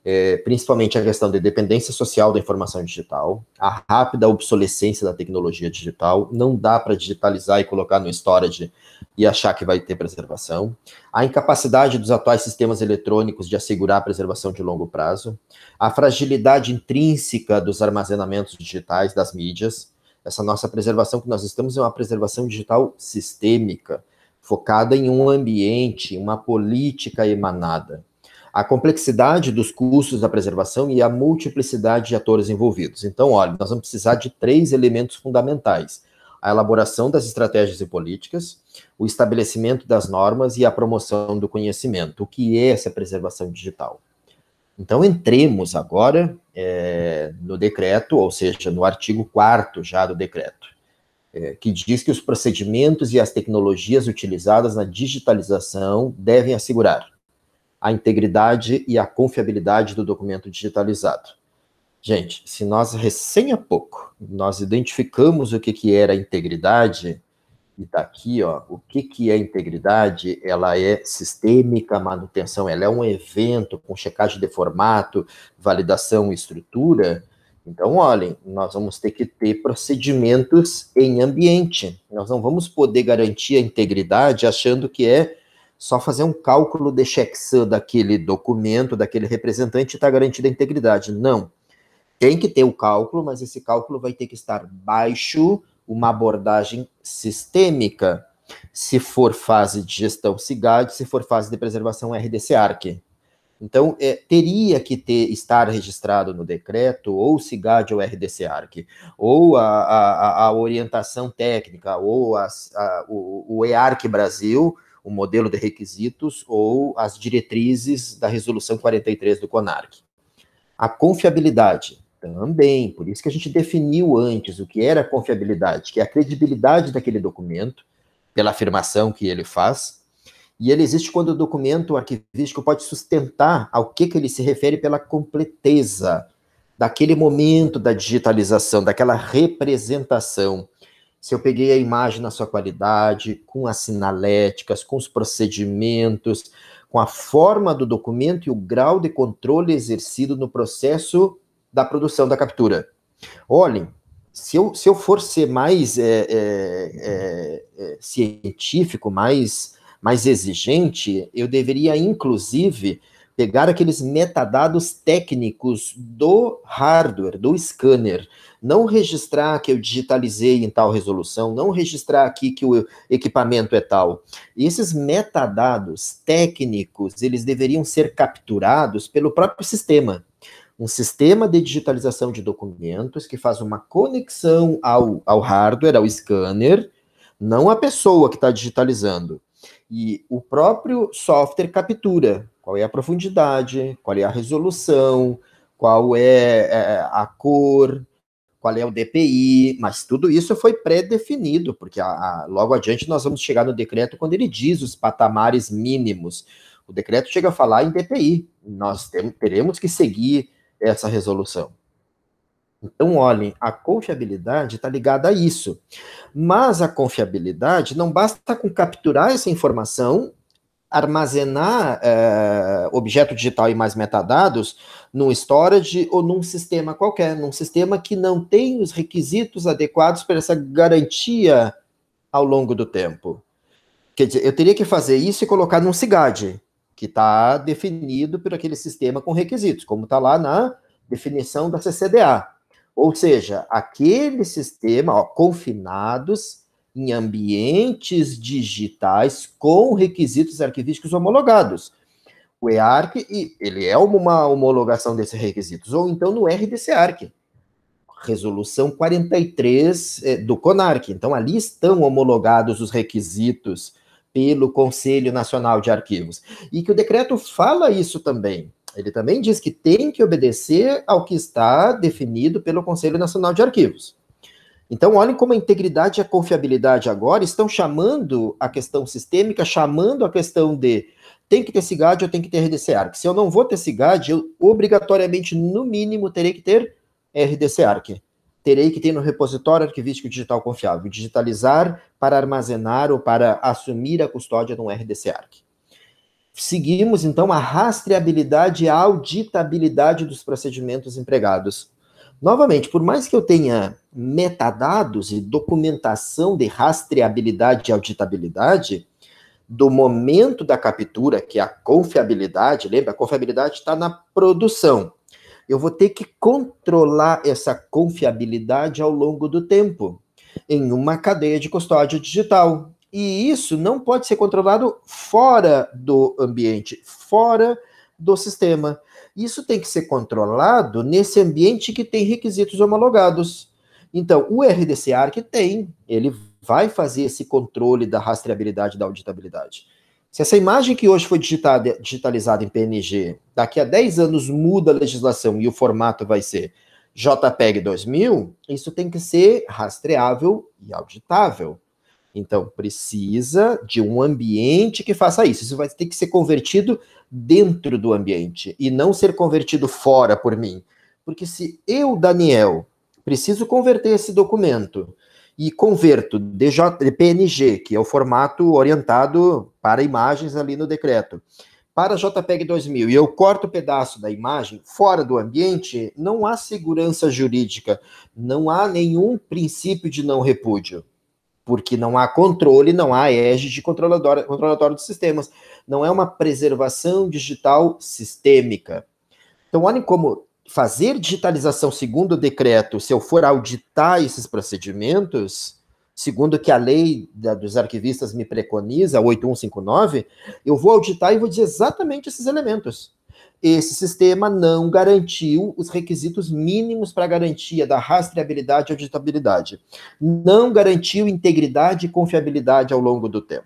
é, principalmente a questão da de dependência social da informação digital, a rápida obsolescência da tecnologia digital. Não dá para digitalizar e colocar no storage e achar que vai ter preservação. A incapacidade dos atuais sistemas eletrônicos de assegurar a preservação de longo prazo. A fragilidade intrínseca dos armazenamentos digitais das mídias essa nossa preservação que nós estamos é uma preservação digital sistêmica, focada em um ambiente, uma política emanada. A complexidade dos custos da preservação e a multiplicidade de atores envolvidos. Então, olha, nós vamos precisar de três elementos fundamentais: a elaboração das estratégias e políticas, o estabelecimento das normas e a promoção do conhecimento. O que é essa preservação digital? Então, entremos agora é, no decreto, ou seja, no artigo 4 já do decreto, é, que diz que os procedimentos e as tecnologias utilizadas na digitalização devem assegurar a integridade e a confiabilidade do documento digitalizado. Gente, se nós recém há pouco nós identificamos o que, que era integridade, e está aqui, ó, o que, que é integridade? Ela é sistêmica, manutenção, ela é um evento com checagem de formato, validação e estrutura. Então, olhem, nós vamos ter que ter procedimentos em ambiente. Nós não vamos poder garantir a integridade achando que é só fazer um cálculo de checksum daquele documento, daquele representante, está garantida a integridade. Não. Tem que ter o cálculo, mas esse cálculo vai ter que estar baixo uma abordagem sistêmica, se for fase de gestão CIGAD, se for fase de preservação RDC-ARC. Então, é, teria que ter, estar registrado no decreto, ou CIGAD ou RDC-ARC, ou a, a, a, orientação técnica, ou a, o, o EARC Brasil, o modelo de requisitos, ou as diretrizes da resolução 43 do CONARC. A confiabilidade. Também, por isso que a gente definiu antes o que era confiabilidade, que é a credibilidade daquele documento, pela afirmação que ele faz, e ele existe quando o documento arquivístico pode sustentar ao que, que ele se refere pela completeza daquele momento da digitalização, daquela representação. Se eu peguei a imagem na sua qualidade, com as sinaléticas, com os procedimentos, com a forma do documento e o grau de controle exercido no processo da produção da captura. Olhem, se eu, se eu for ser mais é, é, é, é, científico, mais, mais exigente, eu deveria, inclusive, pegar aqueles metadados técnicos do hardware, do scanner, não registrar que eu digitalizei em tal resolução, não registrar aqui que o equipamento é tal. E esses metadados técnicos, eles deveriam ser capturados pelo próprio sistema um sistema de digitalização de documentos que faz uma conexão ao, ao hardware, ao scanner, não à pessoa que está digitalizando. E o próprio software captura qual é a profundidade, qual é a resolução, qual é, é, é a cor, qual é o DPI, mas tudo isso foi pré-definido, porque a, a, logo adiante nós vamos chegar no decreto quando ele diz os patamares mínimos. O decreto chega a falar em DPI. Nós teremos que seguir essa resolução. Então, olhem, a confiabilidade está ligada a isso. Mas a confiabilidade não basta com capturar essa informação, armazenar é, objeto digital e mais metadados num storage ou num sistema qualquer, num sistema que não tem os requisitos adequados para essa garantia ao longo do tempo. Quer dizer, eu teria que fazer isso e colocar num CIGAD, que está definido por aquele sistema com requisitos, como está lá na definição da CCDA. Ou seja, aquele sistema, ó, confinados em ambientes digitais com requisitos arquivísticos homologados. O EARC, ele é uma homologação desses requisitos, ou então no RDC-ARC, resolução 43 eh, do CONARC. Então, ali estão homologados os requisitos pelo Conselho Nacional de Arquivos. E que o decreto fala isso também. Ele também diz que tem que obedecer ao que está definido pelo Conselho Nacional de Arquivos. Então, olhem como a integridade e a confiabilidade agora estão chamando a questão sistêmica, chamando a questão de tem que ter CIGAD ou tem que ter RDC-ARC. Se eu não vou ter CIGAD, eu obrigatoriamente, no mínimo, terei que ter RDC-ARC terei que ter no repositório arquivístico digital confiável, digitalizar para armazenar ou para assumir a custódia de um RDC-ARC. Seguimos, então, a rastreabilidade e a auditabilidade dos procedimentos empregados. Novamente, por mais que eu tenha metadados e documentação de rastreabilidade e auditabilidade, do momento da captura, que é a confiabilidade, lembra? A confiabilidade está na produção. Eu vou ter que controlar essa confiabilidade ao longo do tempo em uma cadeia de custódia digital. E isso não pode ser controlado fora do ambiente, fora do sistema. Isso tem que ser controlado nesse ambiente que tem requisitos homologados. Então, o RDC ARC tem, ele vai fazer esse controle da rastreabilidade e da auditabilidade. Se essa imagem que hoje foi digitada, digitalizada em PNG, daqui a 10 anos muda a legislação e o formato vai ser JPEG 2000, isso tem que ser rastreável e auditável. Então, precisa de um ambiente que faça isso. Isso vai ter que ser convertido dentro do ambiente e não ser convertido fora por mim. Porque se eu, Daniel, preciso converter esse documento e converto DJ, PNG, que é o formato orientado para imagens ali no decreto, para JPEG 2000 e eu corto o pedaço da imagem fora do ambiente, não há segurança jurídica, não há nenhum princípio de não repúdio, porque não há controle, não há égide controladora, controlador dos sistemas, não é uma preservação digital sistêmica. Então, olhem como fazer digitalização segundo o decreto, se eu for auditar esses procedimentos, segundo o que a lei da, dos arquivistas me preconiza, 8159, eu vou auditar e vou dizer exatamente esses elementos. Esse sistema não garantiu os requisitos mínimos para garantia da rastreabilidade e auditabilidade. Não garantiu integridade e confiabilidade ao longo do tempo.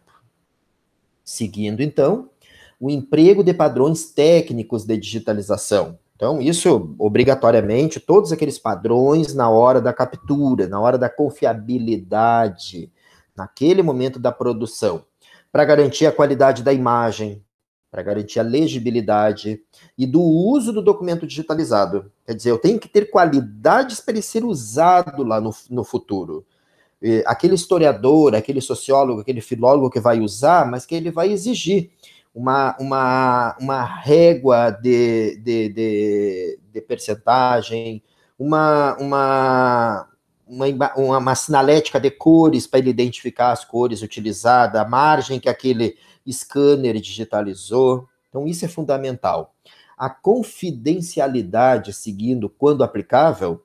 Seguindo, então, o emprego de padrões técnicos de digitalização, então, isso obrigatoriamente, todos aqueles padrões na hora da captura, na hora da confiabilidade, naquele momento da produção, para garantir a qualidade da imagem, para garantir a legibilidade e do uso do documento digitalizado. Quer dizer, eu tenho que ter qualidades para ele ser usado lá no, no futuro aquele historiador, aquele sociólogo, aquele filólogo que vai usar, mas que ele vai exigir uma, uma, uma régua de, de, de, de percentagem, uma, uma, uma, uma, uma sinalética de cores para ele identificar as cores utilizadas, a margem que aquele scanner digitalizou. Então, isso é fundamental. A confidencialidade, seguindo quando aplicável,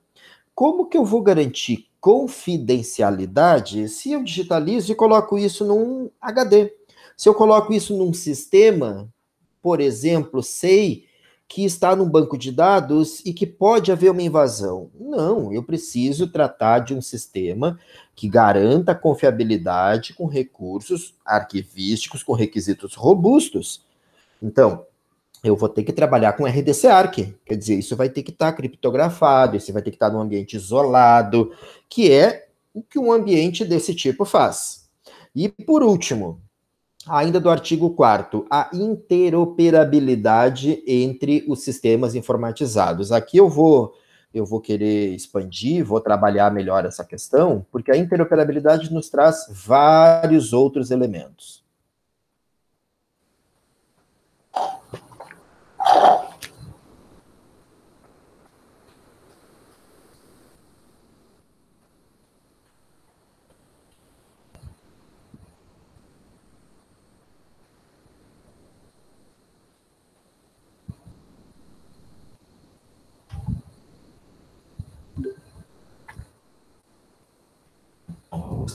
como que eu vou garantir confidencialidade se eu digitalizo e coloco isso num HD? Se eu coloco isso num sistema, por exemplo, sei que está num banco de dados e que pode haver uma invasão. Não, eu preciso tratar de um sistema que garanta confiabilidade com recursos arquivísticos, com requisitos robustos. Então, eu vou ter que trabalhar com RDC ARC, quer dizer, isso vai ter que estar tá criptografado, isso vai ter que estar tá num ambiente isolado, que é o que um ambiente desse tipo faz. E por último, ainda do artigo 4 a interoperabilidade entre os sistemas informatizados. Aqui eu vou eu vou querer expandir, vou trabalhar melhor essa questão, porque a interoperabilidade nos traz vários outros elementos.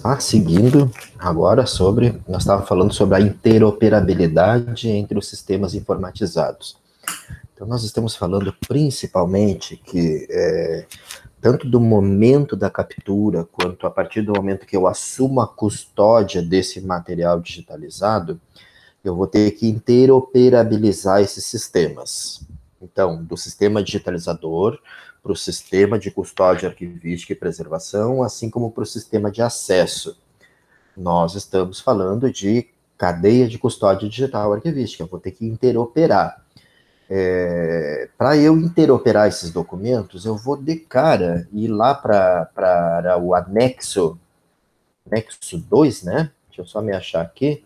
Ah, seguindo agora sobre, nós estávamos falando sobre a interoperabilidade entre os sistemas informatizados. Então, nós estamos falando principalmente que é, tanto do momento da captura, quanto a partir do momento que eu assumo a custódia desse material digitalizado, eu vou ter que interoperabilizar esses sistemas. Então, do sistema digitalizador para o sistema de custódia arquivística e preservação, assim como para o sistema de acesso. Nós estamos falando de cadeia de custódia digital arquivística, eu vou ter que interoperar. É, para eu interoperar esses documentos, eu vou de cara ir lá para o anexo, anexo 2, né? Deixa eu só me achar aqui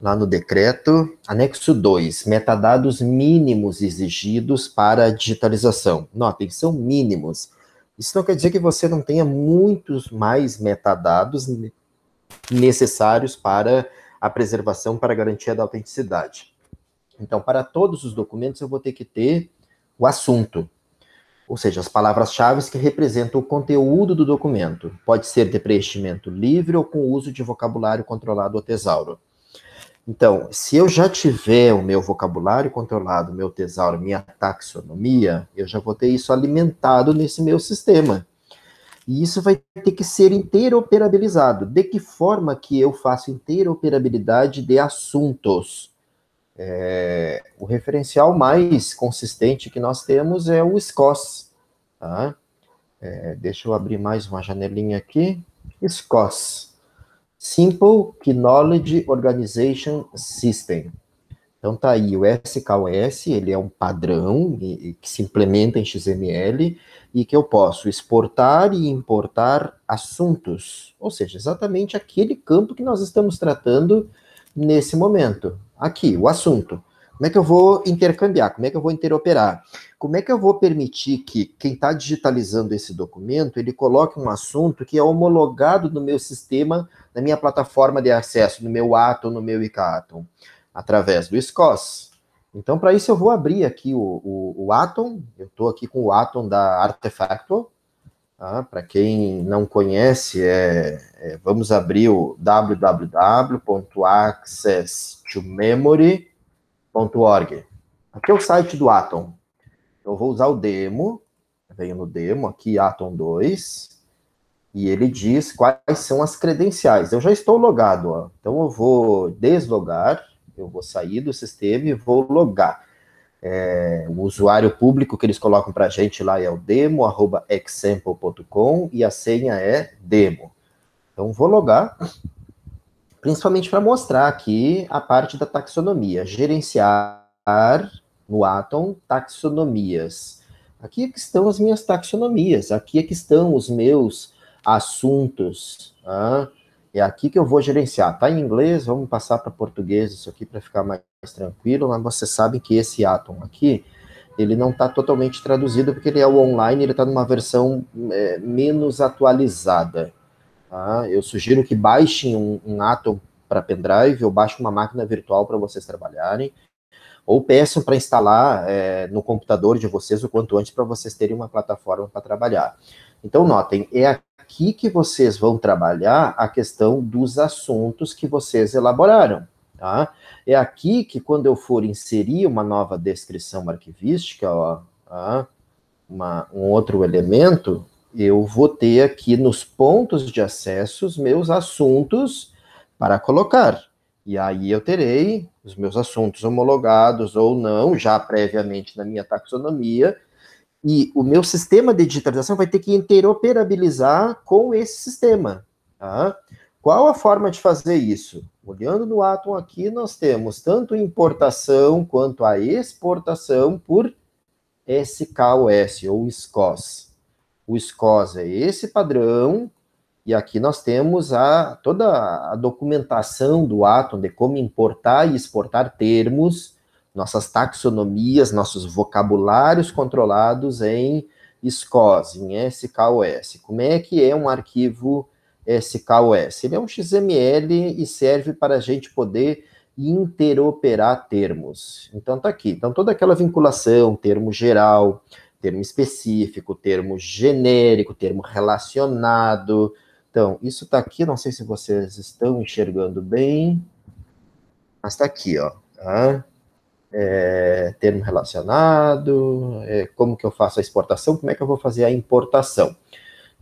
lá no decreto, anexo 2, metadados mínimos exigidos para a digitalização. Notem, são mínimos. Isso não quer dizer que você não tenha muitos mais metadados necessários para a preservação, para a garantia da autenticidade. Então, para todos os documentos, eu vou ter que ter o assunto, ou seja, as palavras-chave que representam o conteúdo do documento. Pode ser de preenchimento livre ou com uso de vocabulário controlado ou tesauro. Então, se eu já tiver o meu vocabulário controlado, meu tesouro, minha taxonomia, eu já vou ter isso alimentado nesse meu sistema. E isso vai ter que ser interoperabilizado. De que forma que eu faço interoperabilidade de assuntos? É, o referencial mais consistente que nós temos é o SCOS. Tá? É, deixa eu abrir mais uma janelinha aqui. SCOS. Simple Knowledge Organization System. Então tá aí o SKOS, ele é um padrão que se implementa em XML e que eu posso exportar e importar assuntos, ou seja, exatamente aquele campo que nós estamos tratando nesse momento. Aqui, o assunto. Como é que eu vou intercambiar? Como é que eu vou interoperar? Como é que eu vou permitir que quem está digitalizando esse documento ele coloque um assunto que é homologado no meu sistema, na minha plataforma de acesso, no meu Atom, no meu ICATOM, através do SCOS? Então, para isso, eu vou abrir aqui o, o, o Atom. Eu estou aqui com o Atom da Artefacto. Tá? Para quem não conhece, é, é, vamos abrir o www.access to memory demo.org. Aqui é o site do Atom. Eu vou usar o demo, venho no demo aqui, Atom 2, e ele diz quais são as credenciais. Eu já estou logado, ó. então eu vou deslogar, eu vou sair do sistema e vou logar. É, o usuário público que eles colocam para a gente lá é o demo.example.com e a senha é demo. Então vou logar principalmente para mostrar aqui a parte da taxonomia, gerenciar no Atom taxonomias. Aqui é que estão as minhas taxonomias, aqui é que estão os meus assuntos. Tá? É aqui que eu vou gerenciar. Está em inglês, vamos passar para português isso aqui para ficar mais tranquilo, mas você sabe que esse Atom aqui, ele não está totalmente traduzido, porque ele é o online, ele está numa versão é, menos atualizada. Tá? Eu sugiro que baixem um, um Atom para pendrive ou baixem uma máquina virtual para vocês trabalharem. Ou peçam para instalar é, no computador de vocês o quanto antes para vocês terem uma plataforma para trabalhar. Então, notem, é aqui que vocês vão trabalhar a questão dos assuntos que vocês elaboraram. Tá? É aqui que, quando eu for inserir uma nova descrição arquivística, ó, tá? uma, um outro elemento, eu vou ter aqui nos pontos de acesso os meus assuntos para colocar. E aí eu terei os meus assuntos homologados ou não, já previamente na minha taxonomia, e o meu sistema de digitalização vai ter que interoperabilizar com esse sistema. Tá? Qual a forma de fazer isso? Olhando no Atom aqui, nós temos tanto importação quanto a exportação por SKOS ou SCOS o SCOS é esse padrão, e aqui nós temos a, toda a documentação do Atom de como importar e exportar termos, nossas taxonomias, nossos vocabulários controlados em SCOS, em SKOS. Como é que é um arquivo SKOS? Ele é um XML e serve para a gente poder interoperar termos. Então está aqui. Então toda aquela vinculação, termo geral, termo específico, termo genérico, termo relacionado. Então, isso está aqui, não sei se vocês estão enxergando bem, mas está aqui, ó. Tá? É, termo relacionado, é, como que eu faço a exportação, como é que eu vou fazer a importação.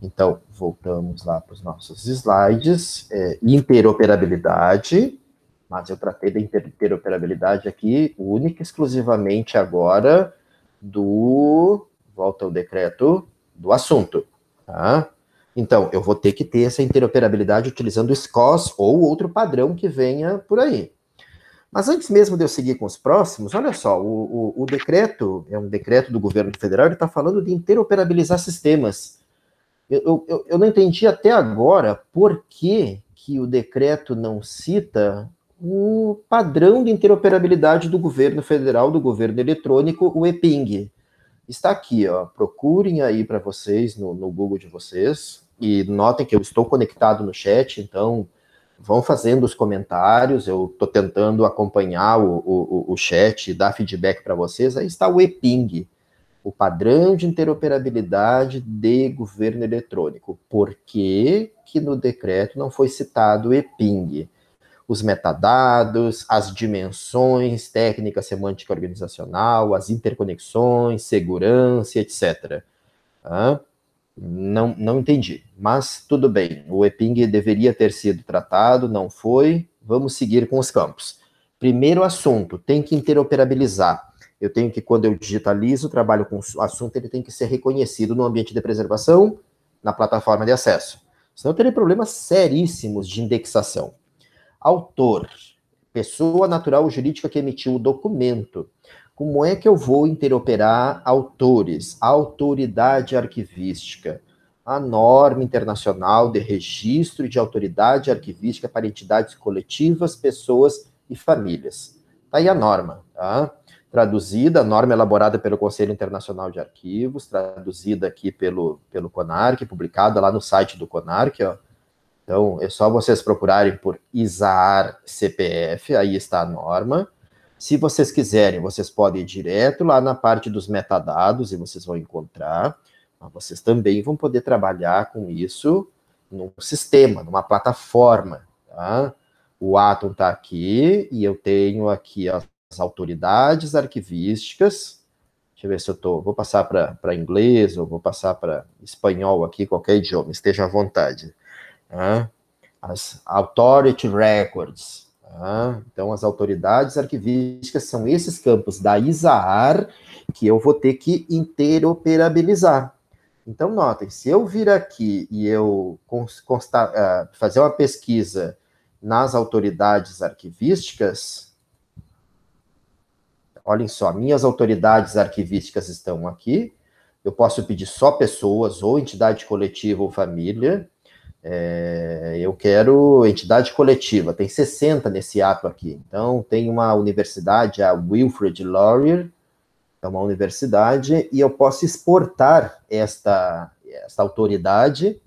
Então, voltamos lá para os nossos slides, é, interoperabilidade, mas eu tratei da interoperabilidade aqui única exclusivamente agora do volta o decreto do assunto. Tá? Então, eu vou ter que ter essa interoperabilidade utilizando o SCOS ou outro padrão que venha por aí. Mas antes mesmo de eu seguir com os próximos, olha só, o, o, o decreto, é um decreto do governo federal, ele está falando de interoperabilizar sistemas. Eu, eu, eu não entendi até agora por que, que o decreto não cita o padrão de interoperabilidade do governo federal, do governo eletrônico, o EPING está aqui, ó. Procurem aí para vocês no, no Google de vocês e notem que eu estou conectado no chat, então vão fazendo os comentários, eu estou tentando acompanhar o, o, o chat e dar feedback para vocês. Aí está o EPING, o padrão de interoperabilidade de governo eletrônico. Por que, que no decreto não foi citado o EPING? os metadados, as dimensões, técnica semântica organizacional, as interconexões, segurança, etc. Ah, não, não entendi, mas tudo bem. O EPING deveria ter sido tratado, não foi. Vamos seguir com os campos. Primeiro assunto, tem que interoperabilizar. Eu tenho que, quando eu digitalizo, trabalho com o assunto, ele tem que ser reconhecido no ambiente de preservação, na plataforma de acesso. Senão eu terei problemas seríssimos de indexação. Autor, pessoa natural ou jurídica que emitiu o documento. Como é que eu vou interoperar autores, autoridade arquivística? A norma internacional de registro de autoridade arquivística para entidades coletivas, pessoas e famílias. Está aí a norma, tá? Traduzida, a norma elaborada pelo Conselho Internacional de Arquivos, traduzida aqui pelo, pelo CONARC, publicada lá no site do CONARC, ó, então, é só vocês procurarem por ISAR CPF, aí está a norma. Se vocês quiserem, vocês podem ir direto lá na parte dos metadados e vocês vão encontrar. Ah, vocês também vão poder trabalhar com isso num sistema, numa plataforma. Tá? O Atom está aqui e eu tenho aqui as autoridades arquivísticas. Deixa eu ver se eu tô, vou passar para inglês ou vou passar para espanhol aqui, qualquer idioma, esteja à vontade né? as Authority Records. Né? Então, as autoridades arquivísticas são esses campos da ISAAR que eu vou ter que interoperabilizar. Então, notem, se eu vir aqui e eu eh, fazer uma pesquisa nas autoridades arquivísticas, olhem só, minhas autoridades arquivísticas estão aqui, eu posso pedir só pessoas, ou entidade coletiva ou família, é, eu quero entidade coletiva, tem 60 nesse ato aqui. Então, tem uma universidade, a Wilfrid Laurier, é uma universidade, e eu posso exportar esta, esta autoridade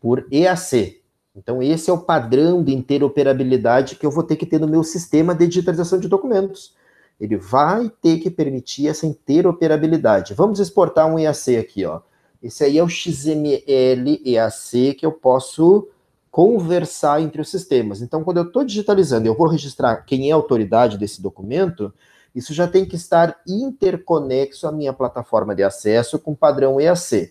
por EAC. Então, esse é o padrão de interoperabilidade que eu vou ter que ter no meu sistema de digitalização de documentos. Ele vai ter que permitir essa interoperabilidade. Vamos exportar um EAC aqui, ó. Esse aí é o XML-EAC que eu posso conversar entre os sistemas. Então, quando eu estou digitalizando, eu vou registrar quem é a autoridade desse documento, isso já tem que estar interconexo à minha plataforma de acesso com padrão EAC.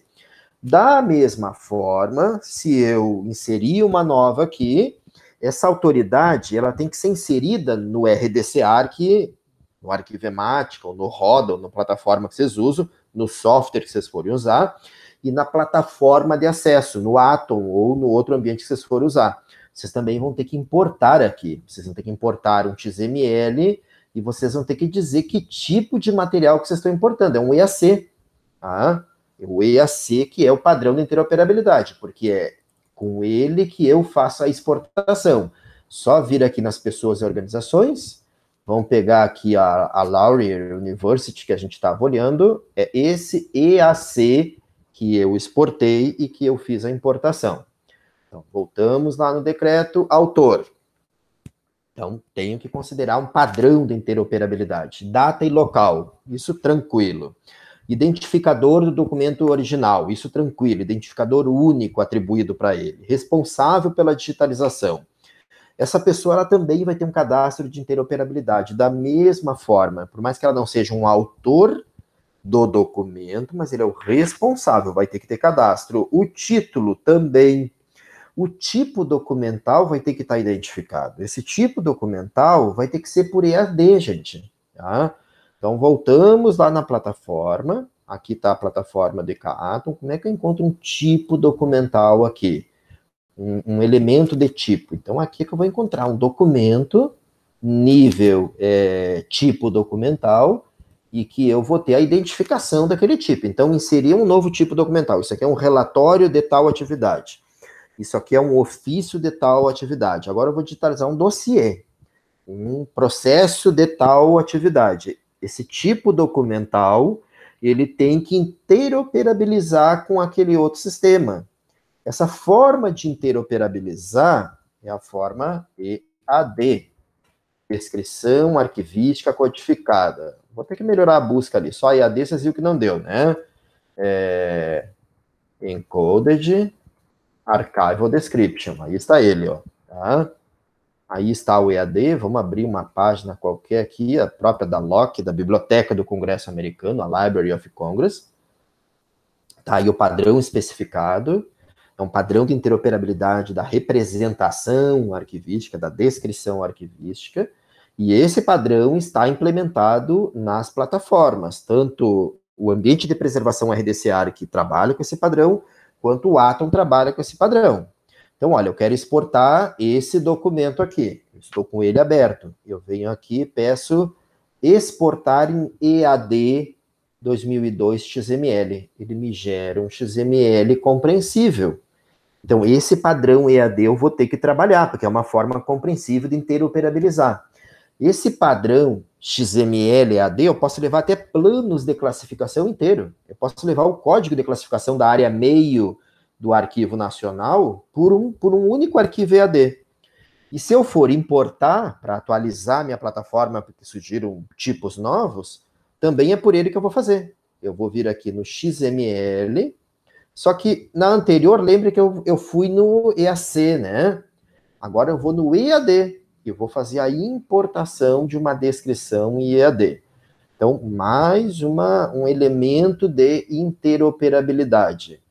Da mesma forma, se eu inserir uma nova aqui, essa autoridade ela tem que ser inserida no RDC-ARC, no arquivo ou no RODA, ou na plataforma que vocês usam, no software que vocês forem usar, e na plataforma de acesso, no Atom ou no outro ambiente que vocês forem usar. Vocês também vão ter que importar aqui. Vocês vão ter que importar um XML e vocês vão ter que dizer que tipo de material que vocês estão importando. É um EAC. Tá? É o EAC que é o padrão de interoperabilidade, porque é com ele que eu faço a exportação. Só vir aqui nas pessoas e organizações, vamos pegar aqui a, a Laurier University que a gente estava olhando, é esse EAC que eu exportei e que eu fiz a importação. Então, voltamos lá no decreto, autor. Então, tenho que considerar um padrão de interoperabilidade, data e local, isso tranquilo. Identificador do documento original, isso tranquilo, identificador único atribuído para ele, responsável pela digitalização. Essa pessoa ela também vai ter um cadastro de interoperabilidade, da mesma forma, por mais que ela não seja um autor do documento, mas ele é o responsável, vai ter que ter cadastro. O título também. O tipo documental vai ter que estar identificado. Esse tipo documental vai ter que ser por EAD, gente. Tá? Então, voltamos lá na plataforma. Aqui está a plataforma de Atom. Como é que eu encontro um tipo documental aqui? Um, um, elemento de tipo. Então, aqui é que eu vou encontrar um documento, nível é, tipo documental, e que eu vou ter a identificação daquele tipo. Então, inserir um novo tipo documental. Isso aqui é um relatório de tal atividade. Isso aqui é um ofício de tal atividade. Agora eu vou digitalizar um dossiê, um processo de tal atividade. Esse tipo documental, ele tem que interoperabilizar com aquele outro sistema. Essa forma de interoperabilizar é a forma EAD, descrição arquivística codificada. Vou ter que melhorar a busca ali. Só a IAD vocês viram que não deu, né? É, encoded Archival Description. Aí está ele, ó. Tá? Aí está o EAD. Vamos abrir uma página qualquer aqui, a própria da LOC, da Biblioteca do Congresso Americano, a Library of Congress. Tá aí o padrão especificado. É um padrão de interoperabilidade da representação arquivística, da descrição arquivística. E esse padrão está implementado nas plataformas, tanto o ambiente de preservação RDCR que trabalha com esse padrão, quanto o Atom trabalha com esse padrão. Então, olha, eu quero exportar esse documento aqui. estou com ele aberto. Eu venho aqui e peço exportar em EAD 2002 XML. Ele me gera um XML compreensível. Então, esse padrão EAD eu vou ter que trabalhar, porque é uma forma compreensível de interoperabilizar. Esse padrão XML AD, eu posso levar até planos de classificação inteiro. Eu posso levar o código de classificação da área meio do arquivo nacional por um, por um único arquivo EAD. E se eu for importar para atualizar minha plataforma, porque surgiram tipos novos, também é por ele que eu vou fazer. Eu vou vir aqui no XML, só que na anterior, lembre que eu, eu fui no EAC, né? Agora eu vou no EAD. Eu vou fazer a importação de uma descrição IAD, Então, mais uma, um elemento de interoperabilidade.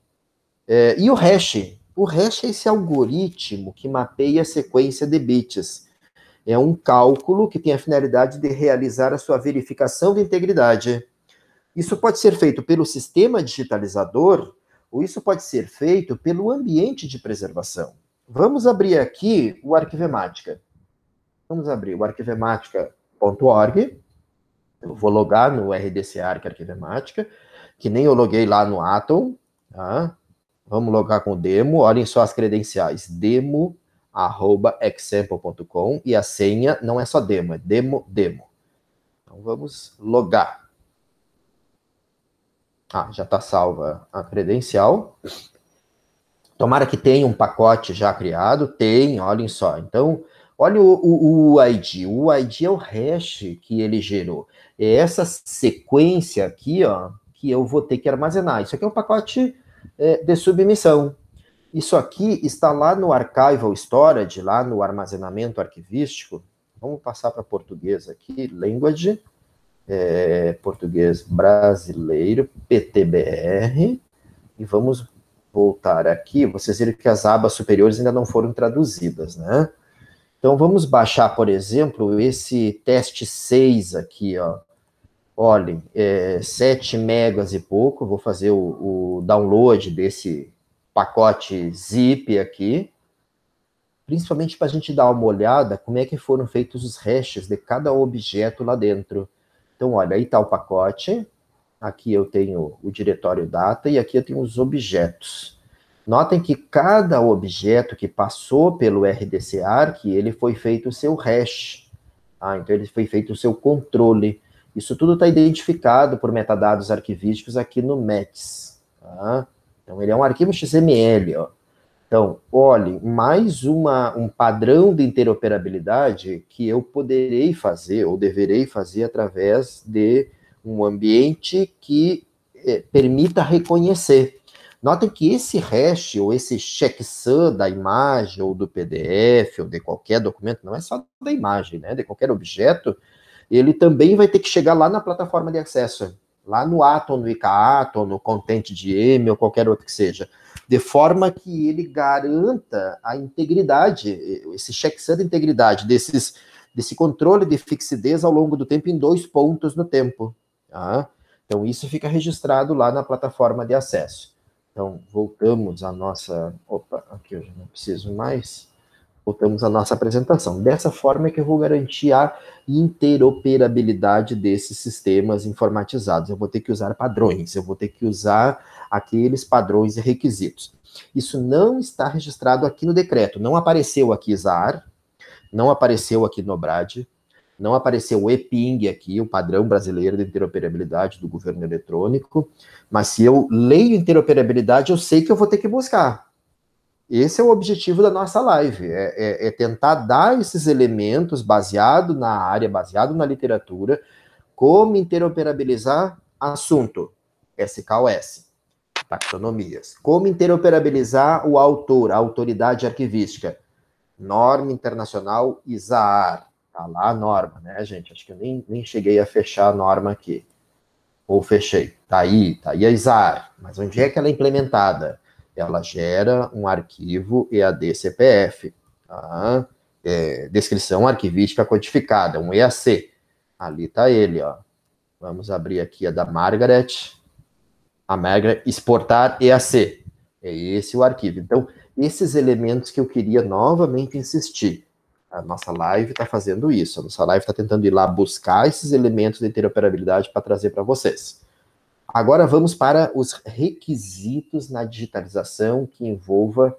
É, e o hash? O hash é esse algoritmo que mapeia a sequência de bits. É um cálculo que tem a finalidade de realizar a sua verificação de integridade. Isso pode ser feito pelo sistema digitalizador ou isso pode ser feito pelo ambiente de preservação. Vamos abrir aqui o Arquivemática. Vamos abrir o arquivemática.org. Eu vou logar no RDC Arc Arquivemática, que nem eu loguei lá no Atom. Tá? Vamos logar com o demo. Olhem só as credenciais: demo@example.com e a senha não é só demo, é demo demo. Então vamos logar. Ah, já está salva a credencial. Tomara que tenha um pacote já criado. Tem, olhem só. Então, Olha o, o, o ID O é o hash que ele gerou. É essa sequência aqui, ó, que eu vou ter que armazenar. Isso aqui é um pacote é, de submissão. Isso aqui está lá no Archival Storage, lá no armazenamento arquivístico. Vamos passar para português aqui, language, é, português brasileiro, PTBR, e vamos voltar aqui. Vocês viram que as abas superiores ainda não foram traduzidas, né? Então vamos baixar, por exemplo, esse teste 6 aqui, ó. Olhem, é, 7 megas e pouco, vou fazer o, o download desse pacote zip aqui, principalmente para a gente dar uma olhada como é que foram feitos os hashes de cada objeto lá dentro. Então, olha, aí está o pacote, aqui eu tenho o diretório data e aqui eu tenho os objetos. Notem que cada objeto que passou pelo RDC ARC, ele foi feito o seu hash. Ah, então ele foi feito o seu controle. Isso tudo está identificado por metadados arquivísticos aqui no METS. Tá? Então ele é um arquivo XML. Ó. Então, olhe, mais uma, um padrão de interoperabilidade que eu poderei fazer, ou deverei fazer, através de um ambiente que eh, permita reconhecer Notem que esse hash ou esse checksum da imagem ou do PDF ou de qualquer documento, não é só da imagem, né, de qualquer objeto, ele também vai ter que chegar lá na plataforma de acesso, lá no Atom, no IKA, no Content DM ou qualquer outro que seja, de forma que ele garanta a integridade, esse checksum de integridade desses, desse controle de fixidez ao longo do tempo em dois pontos no tempo. Tá? Então, isso fica registrado lá na plataforma de acesso. Então, voltamos à nossa. Opa, aqui eu já não preciso mais. Voltamos à nossa apresentação. Dessa forma é que eu vou garantir a interoperabilidade desses sistemas informatizados. Eu vou ter que usar padrões, eu vou ter que usar aqueles padrões e requisitos. Isso não está registrado aqui no decreto, não apareceu aqui ZAR, não apareceu aqui no BRAD, não apareceu o EPING aqui, o padrão brasileiro de interoperabilidade do governo eletrônico, mas se eu leio interoperabilidade, eu sei que eu vou ter que buscar. Esse é o objetivo da nossa live, é, é, é tentar dar esses elementos baseado na área, baseado na literatura, como interoperabilizar assunto, SKOS taxonomias. Como interoperabilizar o autor, a autoridade arquivística? Norma Internacional ISAAR. Tá lá a norma, né, gente? Acho que eu nem, nem cheguei a fechar a norma aqui. Ou fechei. Tá aí, tá aí a ISAR. Mas onde é que ela é implementada? Ela gera um arquivo EAD-CPF. Tá? Ah, é, descrição arquivística codificada, um EAC. Ali tá ele, ó. Vamos abrir aqui a da Margaret. A Margaret, exportar EAC. É esse o arquivo. Então, esses elementos que eu queria novamente insistir a nossa live está fazendo isso. A nossa live está tentando ir lá buscar esses elementos de interoperabilidade para trazer para vocês. Agora vamos para os requisitos na digitalização que envolva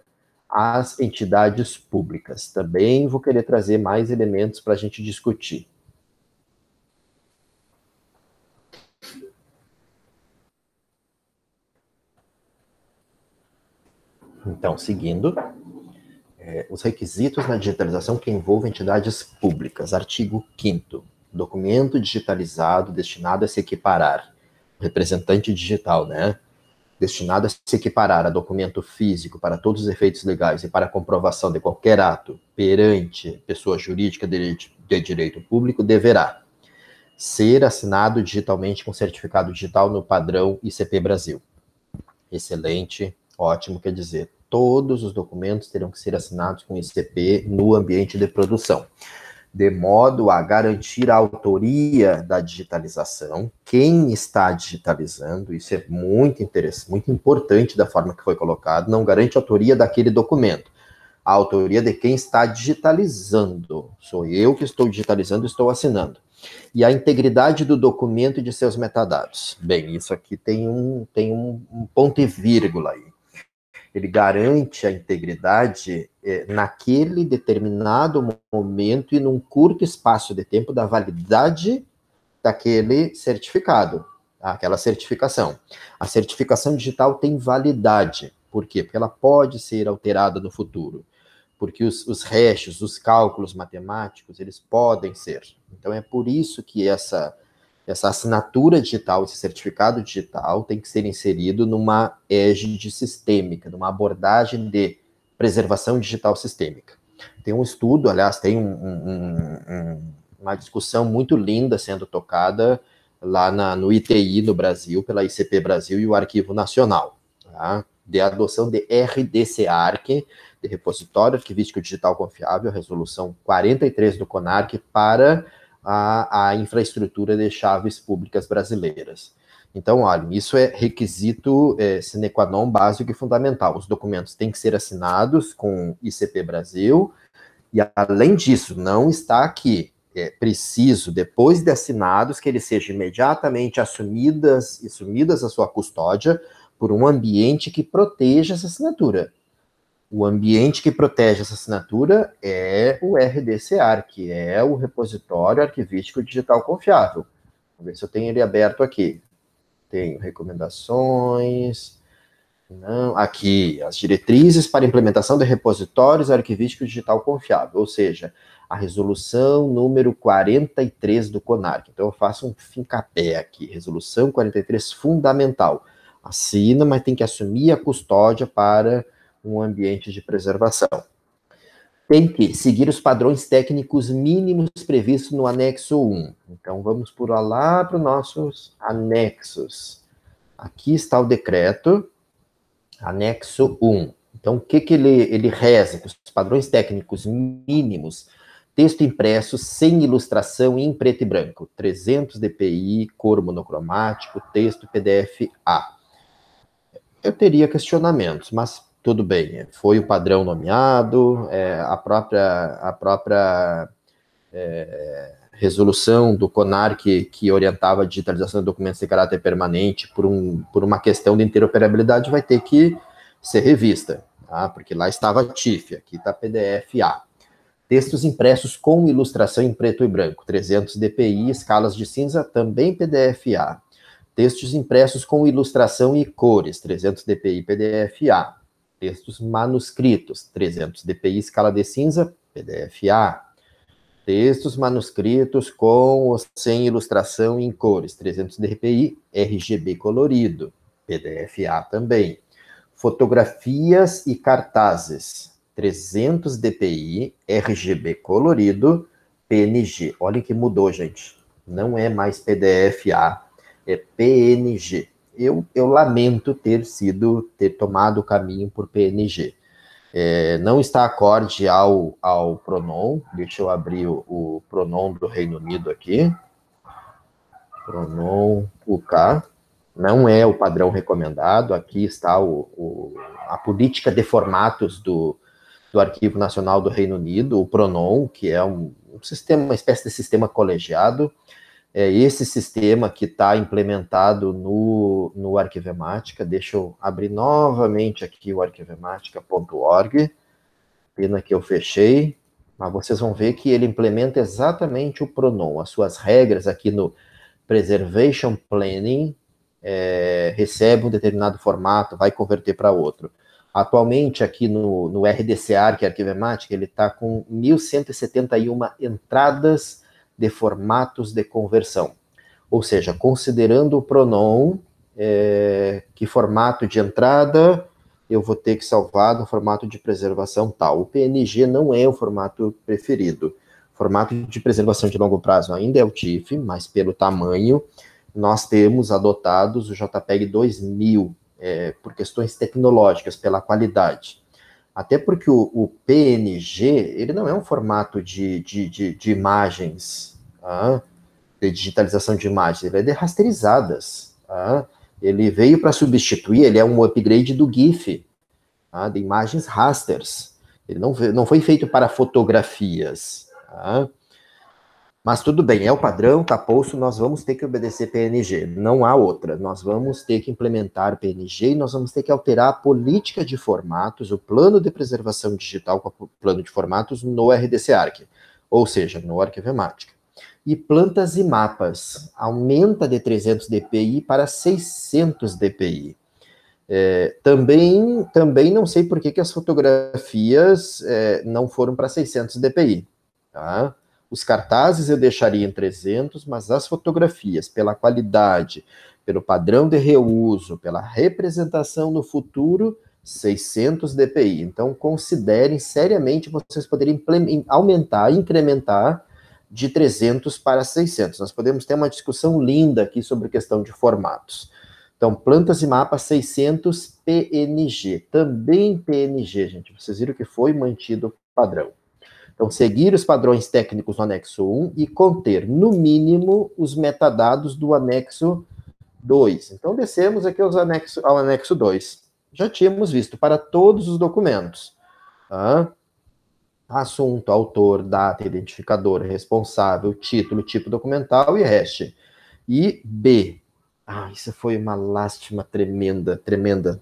as entidades públicas. Também vou querer trazer mais elementos para a gente discutir. Então, seguindo é, os requisitos na digitalização que envolvem entidades públicas. Artigo 5 Documento digitalizado destinado a se equiparar. Representante digital, né? Destinado a se equiparar a documento físico para todos os efeitos legais e para comprovação de qualquer ato perante pessoa jurídica de direito público, deverá ser assinado digitalmente com certificado digital no padrão ICP Brasil. Excelente, ótimo, quer dizer, todos os documentos terão que ser assinados com ICP no ambiente de produção, de modo a garantir a autoria da digitalização, quem está digitalizando, isso é muito interessante, muito importante da forma que foi colocado, não garante a autoria daquele documento, a autoria de quem está digitalizando. Sou eu que estou digitalizando, estou assinando. E a integridade do documento e de seus metadados. Bem, isso aqui tem um, tem um, um ponto e vírgula aí ele garante a integridade é, naquele determinado momento e num curto espaço de tempo da validade daquele certificado, tá? aquela certificação. A certificação digital tem validade. Por quê? Porque ela pode ser alterada no futuro. Porque os, os restos, os cálculos matemáticos, eles podem ser. Então é por isso que essa essa assinatura digital, esse certificado digital tem que ser inserido numa égide sistêmica, numa abordagem de preservação digital sistêmica. Tem um estudo, aliás, tem um, um, um, uma discussão muito linda sendo tocada lá na, no ITI no Brasil, pela ICP Brasil e o Arquivo Nacional, tá? de adoção de RDC-ARC, de Repositório Arquivístico Digital Confiável, resolução 43 do CONARC, para a à infraestrutura de chaves públicas brasileiras. Então, olha, isso é requisito é, sine qua non básico e fundamental. Os documentos têm que ser assinados com ICP Brasil, e além disso, não está aqui. É preciso, depois de assinados, que ele seja imediatamente assumidas e sumidas a sua custódia por um ambiente que proteja essa assinatura. O ambiente que protege essa assinatura é o RDCAR, que é o repositório arquivístico digital confiável. Vamos ver se eu tenho ele aberto aqui. Tenho recomendações. Não, aqui, as diretrizes para implementação de repositórios arquivísticos digital confiável, ou seja, a resolução número 43 do CONARC. Então eu faço um fincapé aqui, resolução 43 fundamental. Assina, mas tem que assumir a custódia para um ambiente de preservação. Tem que seguir os padrões técnicos mínimos previstos no anexo 1. Então, vamos por lá para os nossos anexos. Aqui está o decreto, anexo 1. Então, o que, que ele, ele reza? os padrões técnicos mínimos, texto impresso sem ilustração em preto e branco, 300 dpi, cor monocromático, texto PDF A. Eu teria questionamentos, mas tudo bem, foi o padrão nomeado, é, a própria, a própria é, resolução do CONAR que, que orientava a digitalização de documentos de caráter permanente por, um, por uma questão de interoperabilidade vai ter que ser revista, tá? porque lá estava TIF, aqui está PDF-A. Textos impressos com ilustração em preto e branco, 300 dpi, escalas de cinza, também PDF-A. Textos impressos com ilustração e cores, 300 dpi, PDF-A textos manuscritos, 300 dpi escala de cinza, PDF-A. Textos manuscritos com ou sem ilustração em cores, 300 dpi, RGB colorido, PDF-A também. Fotografias e cartazes, 300 dpi, RGB colorido, PNG. Olhem que mudou, gente. Não é mais PDF-A, é PNG, eu, eu lamento ter sido, ter tomado o caminho por PNG. É, não está acorde ao, ao pronom, deixa eu abrir o, o pronom do Reino Unido aqui. Pronom UK, não é o padrão recomendado, aqui está o, o a política de formatos do, do Arquivo Nacional do Reino Unido, o pronom que é um, um sistema, uma espécie de sistema colegiado é esse sistema que está implementado no, no Arquivemática. Deixa eu abrir novamente aqui o arquivemática.org. Pena que eu fechei, mas vocês vão ver que ele implementa exatamente o pronom. As suas regras aqui no Preservation Planning é, recebe um determinado formato, vai converter para outro. Atualmente, aqui no, no RDC que é Arquivemática, ele está com 1.171 entradas de formatos de conversão. Ou seja, considerando o pronom, é, que formato de entrada eu vou ter que salvar no formato de preservação tal. O PNG não é o formato preferido. formato de preservação de longo prazo ainda é o TIFF, mas pelo tamanho, nós temos adotados o JPEG 2000 é, por questões tecnológicas, pela qualidade. Até porque o, o, PNG, ele não é um formato de, de, de, de imagens ah, de digitalização de imagens, ele vai é de rasterizadas. Ah, ele veio para substituir, ele é um upgrade do GIF, ah, de imagens rasters. Ele não, não foi feito para fotografias. Ah. Mas tudo bem, é o padrão, tá posto, nós vamos ter que obedecer PNG, não há outra. Nós vamos ter que implementar PNG e nós vamos ter que alterar a política de formatos, o plano de preservação digital com o plano de formatos no RDC-ARC, ou seja, no Arquivemática e plantas e mapas. Aumenta de 300 dpi para 600 dpi. É, também, também não sei por que, que as fotografias é, não foram para 600 dpi. Tá? Os cartazes eu deixaria em 300, mas as fotografias, pela qualidade, pelo padrão de reuso, pela representação no futuro, 600 dpi. Então, considerem seriamente vocês poderem aumentar, incrementar de 300 para 600. Nós podemos ter uma discussão linda aqui sobre questão de formatos. Então, plantas e mapas 600 PNG, também PNG, gente. Vocês viram que foi mantido padrão. Então, seguir os padrões técnicos no anexo 1 e conter, no mínimo, os metadados do anexo 2. Então, descemos aqui aos anexo, ao anexo 2. Já tínhamos visto para todos os documentos. Tá? assunto, autor, data, identificador, responsável, título, tipo documental e hash. E B. Ah, isso foi uma lástima tremenda, tremenda.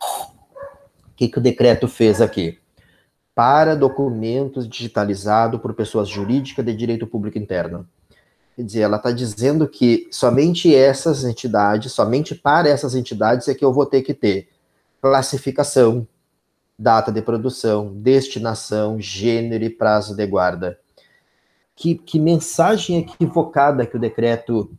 O que, que o decreto fez aqui? Para documentos digitalizados por pessoas jurídicas de direito público interno. Quer dizer, ela está dizendo que somente essas entidades, somente para essas entidades é que eu vou ter que ter classificação, data de produção, destinação, gênero e prazo de guarda. Que, que mensagem equivocada que o decreto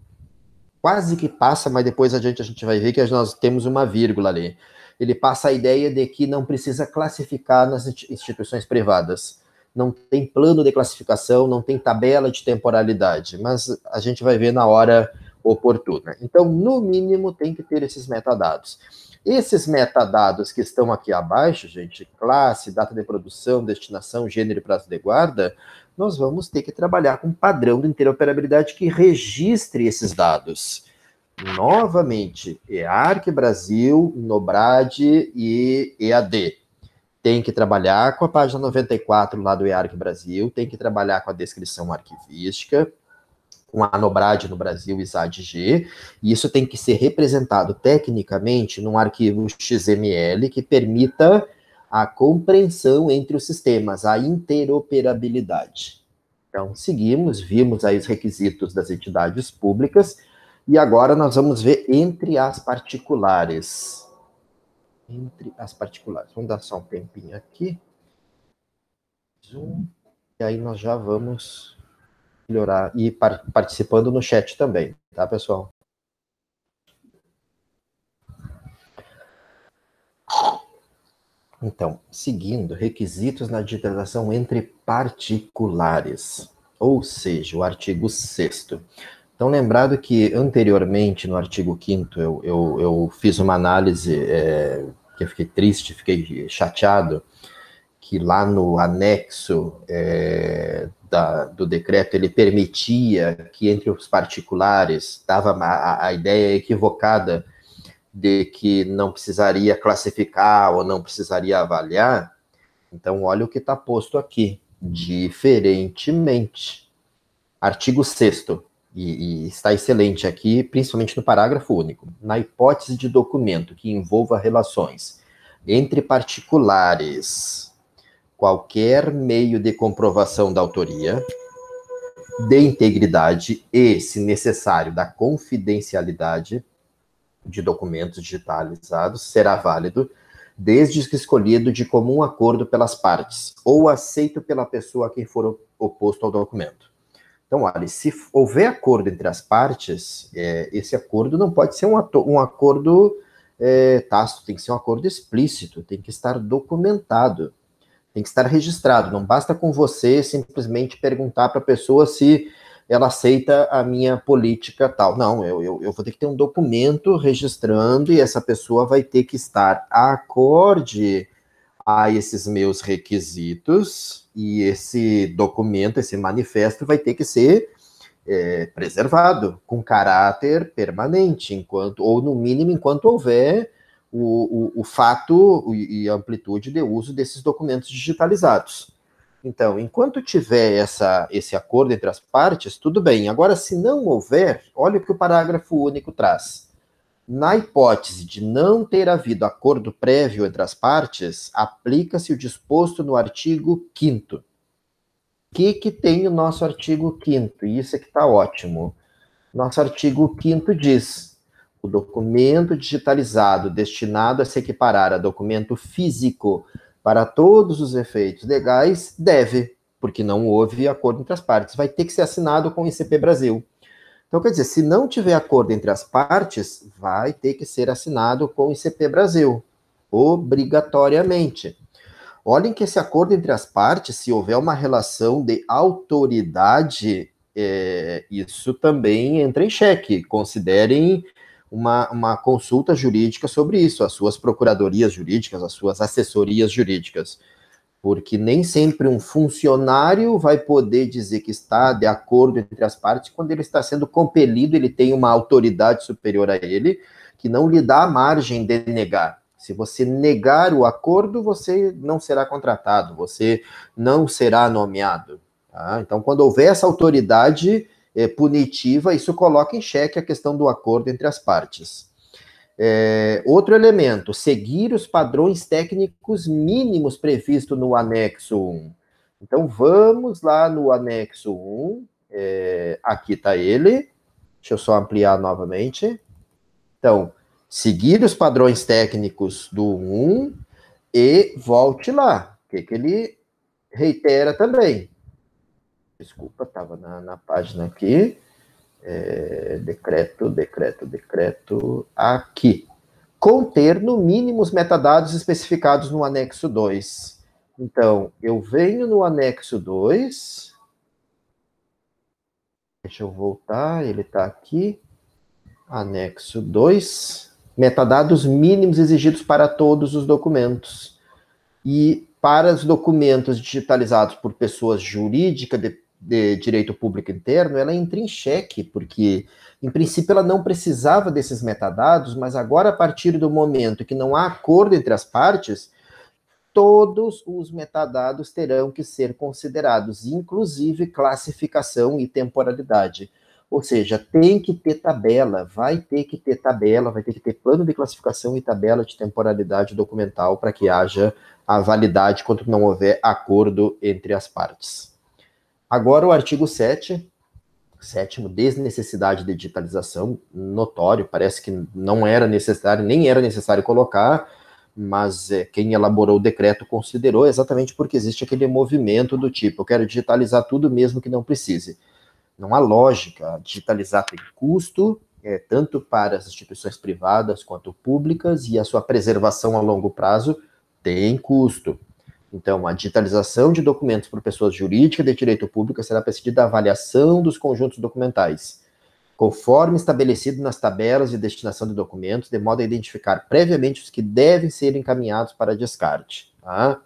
quase que passa, mas depois gente a gente vai ver que nós temos uma vírgula ali. Ele passa a ideia de que não precisa classificar nas instituições privadas. Não tem plano de classificação, não tem tabela de temporalidade, mas a gente vai ver na hora oportuna. Então, no mínimo, tem que ter esses metadados. Esses metadados que estão aqui abaixo, gente, classe, data de produção, destinação, gênero e prazo de guarda, nós vamos ter que trabalhar com um padrão de interoperabilidade que registre esses dados. Novamente, EARC Brasil, NOBRAD e EAD. Tem que trabalhar com a página 94 lá do EARC Brasil, tem que trabalhar com a descrição arquivística, um Anobrade no Brasil, ISAD-G, e isso tem que ser representado tecnicamente num arquivo XML que permita a compreensão entre os sistemas, a interoperabilidade. Então, seguimos, vimos aí os requisitos das entidades públicas, e agora nós vamos ver entre as particulares. Entre as particulares. Vamos dar só um tempinho aqui. Zoom. E aí nós já vamos melhorar e par participando no chat também, tá, pessoal? Então, seguindo, requisitos na digitalização entre particulares, ou seja, o artigo 6. Então, lembrado que anteriormente, no artigo 5, eu, eu, eu, fiz uma análise é, que eu fiquei triste, fiquei chateado, que lá no anexo é, da, do decreto ele permitia que entre os particulares dava a, a ideia equivocada de que não precisaria classificar ou não precisaria avaliar. Então, olha o que está posto aqui. Diferentemente. Artigo 6 e, e, está excelente aqui, principalmente no parágrafo único. Na hipótese de documento que envolva relações entre particulares qualquer meio de comprovação da autoria, de integridade e, se necessário, da confidencialidade de documentos digitalizados será válido, desde que escolhido de comum acordo pelas partes ou aceito pela pessoa a quem for oposto ao documento. Então, olha, se houver acordo entre as partes, é, esse acordo não pode ser um, um acordo é, tácito, tem que ser um acordo explícito, tem que estar documentado. Tem que estar registrado, não basta com você simplesmente perguntar para a pessoa se ela aceita a minha política tal. Não, eu, eu, eu, vou ter que ter um documento registrando e essa pessoa vai ter que estar acorde a esses meus requisitos e esse documento, esse manifesto vai ter que ser é, preservado com caráter permanente, enquanto ou no mínimo enquanto houver o, o, o fato e amplitude de uso desses documentos digitalizados. Então, enquanto tiver essa, esse acordo entre as partes, tudo bem. Agora, se não houver, olha o que o parágrafo único traz. Na hipótese de não ter havido acordo prévio entre as partes, aplica-se o disposto no artigo 5. O que, que tem o nosso artigo 5? Isso é que está ótimo. Nosso artigo 5 diz: o documento digitalizado destinado a se equiparar a documento físico para todos os efeitos legais deve, porque não houve acordo entre as partes, vai ter que ser assinado com o ICP Brasil. Então, quer dizer, se não tiver acordo entre as partes, vai ter que ser assinado com o ICP Brasil, obrigatoriamente. Olhem que esse acordo entre as partes, se houver uma relação de autoridade, é, isso também entra em xeque. Considerem uma, uma consulta jurídica sobre isso, as suas procuradorias jurídicas, as suas assessorias jurídicas. Porque nem sempre um funcionário vai poder dizer que está de acordo entre as partes quando ele está sendo compelido, ele tem uma autoridade superior a ele que não lhe dá margem de negar. Se você negar o acordo, você não será contratado, você não será nomeado. Tá? Então, quando houver essa autoridade, é, punitiva, isso coloca em xeque a questão do acordo entre as partes. É, outro elemento, seguir os padrões técnicos mínimos previsto no anexo 1. Então, vamos lá no anexo 1, é, aqui está ele, deixa eu só ampliar novamente. Então, seguir os padrões técnicos do 1 e volte lá, que, é que ele reitera também desculpa, estava na, na, página aqui, é, decreto, decreto, decreto, aqui. Conter, no mínimo, os metadados especificados no anexo 2. Então, eu venho no anexo 2, deixa eu voltar, ele está aqui, anexo 2, metadados mínimos exigidos para todos os documentos. E para os documentos digitalizados por pessoas jurídicas de, de direito público interno, ela entra em xeque, porque, em princípio, ela não precisava desses metadados, mas agora, a partir do momento que não há acordo entre as partes, todos os metadados terão que ser considerados, inclusive classificação e temporalidade. Ou seja, tem que ter tabela, vai ter que ter tabela, vai ter que ter plano de classificação e tabela de temporalidade documental para que haja a validade quando não houver acordo entre as partes. Agora o artigo 7, sétimo, desnecessidade de digitalização, notório, parece que não era necessário, nem era necessário colocar, mas é, quem elaborou o decreto considerou exatamente porque existe aquele movimento do tipo, eu quero digitalizar tudo mesmo que não precise. Não há lógica, digitalizar tem custo, é, tanto para as instituições privadas quanto públicas, e a sua preservação a longo prazo tem custo. Então, a digitalização de documentos por pessoas jurídicas de direito público será precedida da avaliação dos conjuntos documentais, conforme estabelecido nas tabelas de destinação de documentos, de modo a identificar previamente os que devem ser encaminhados para descarte. Tá?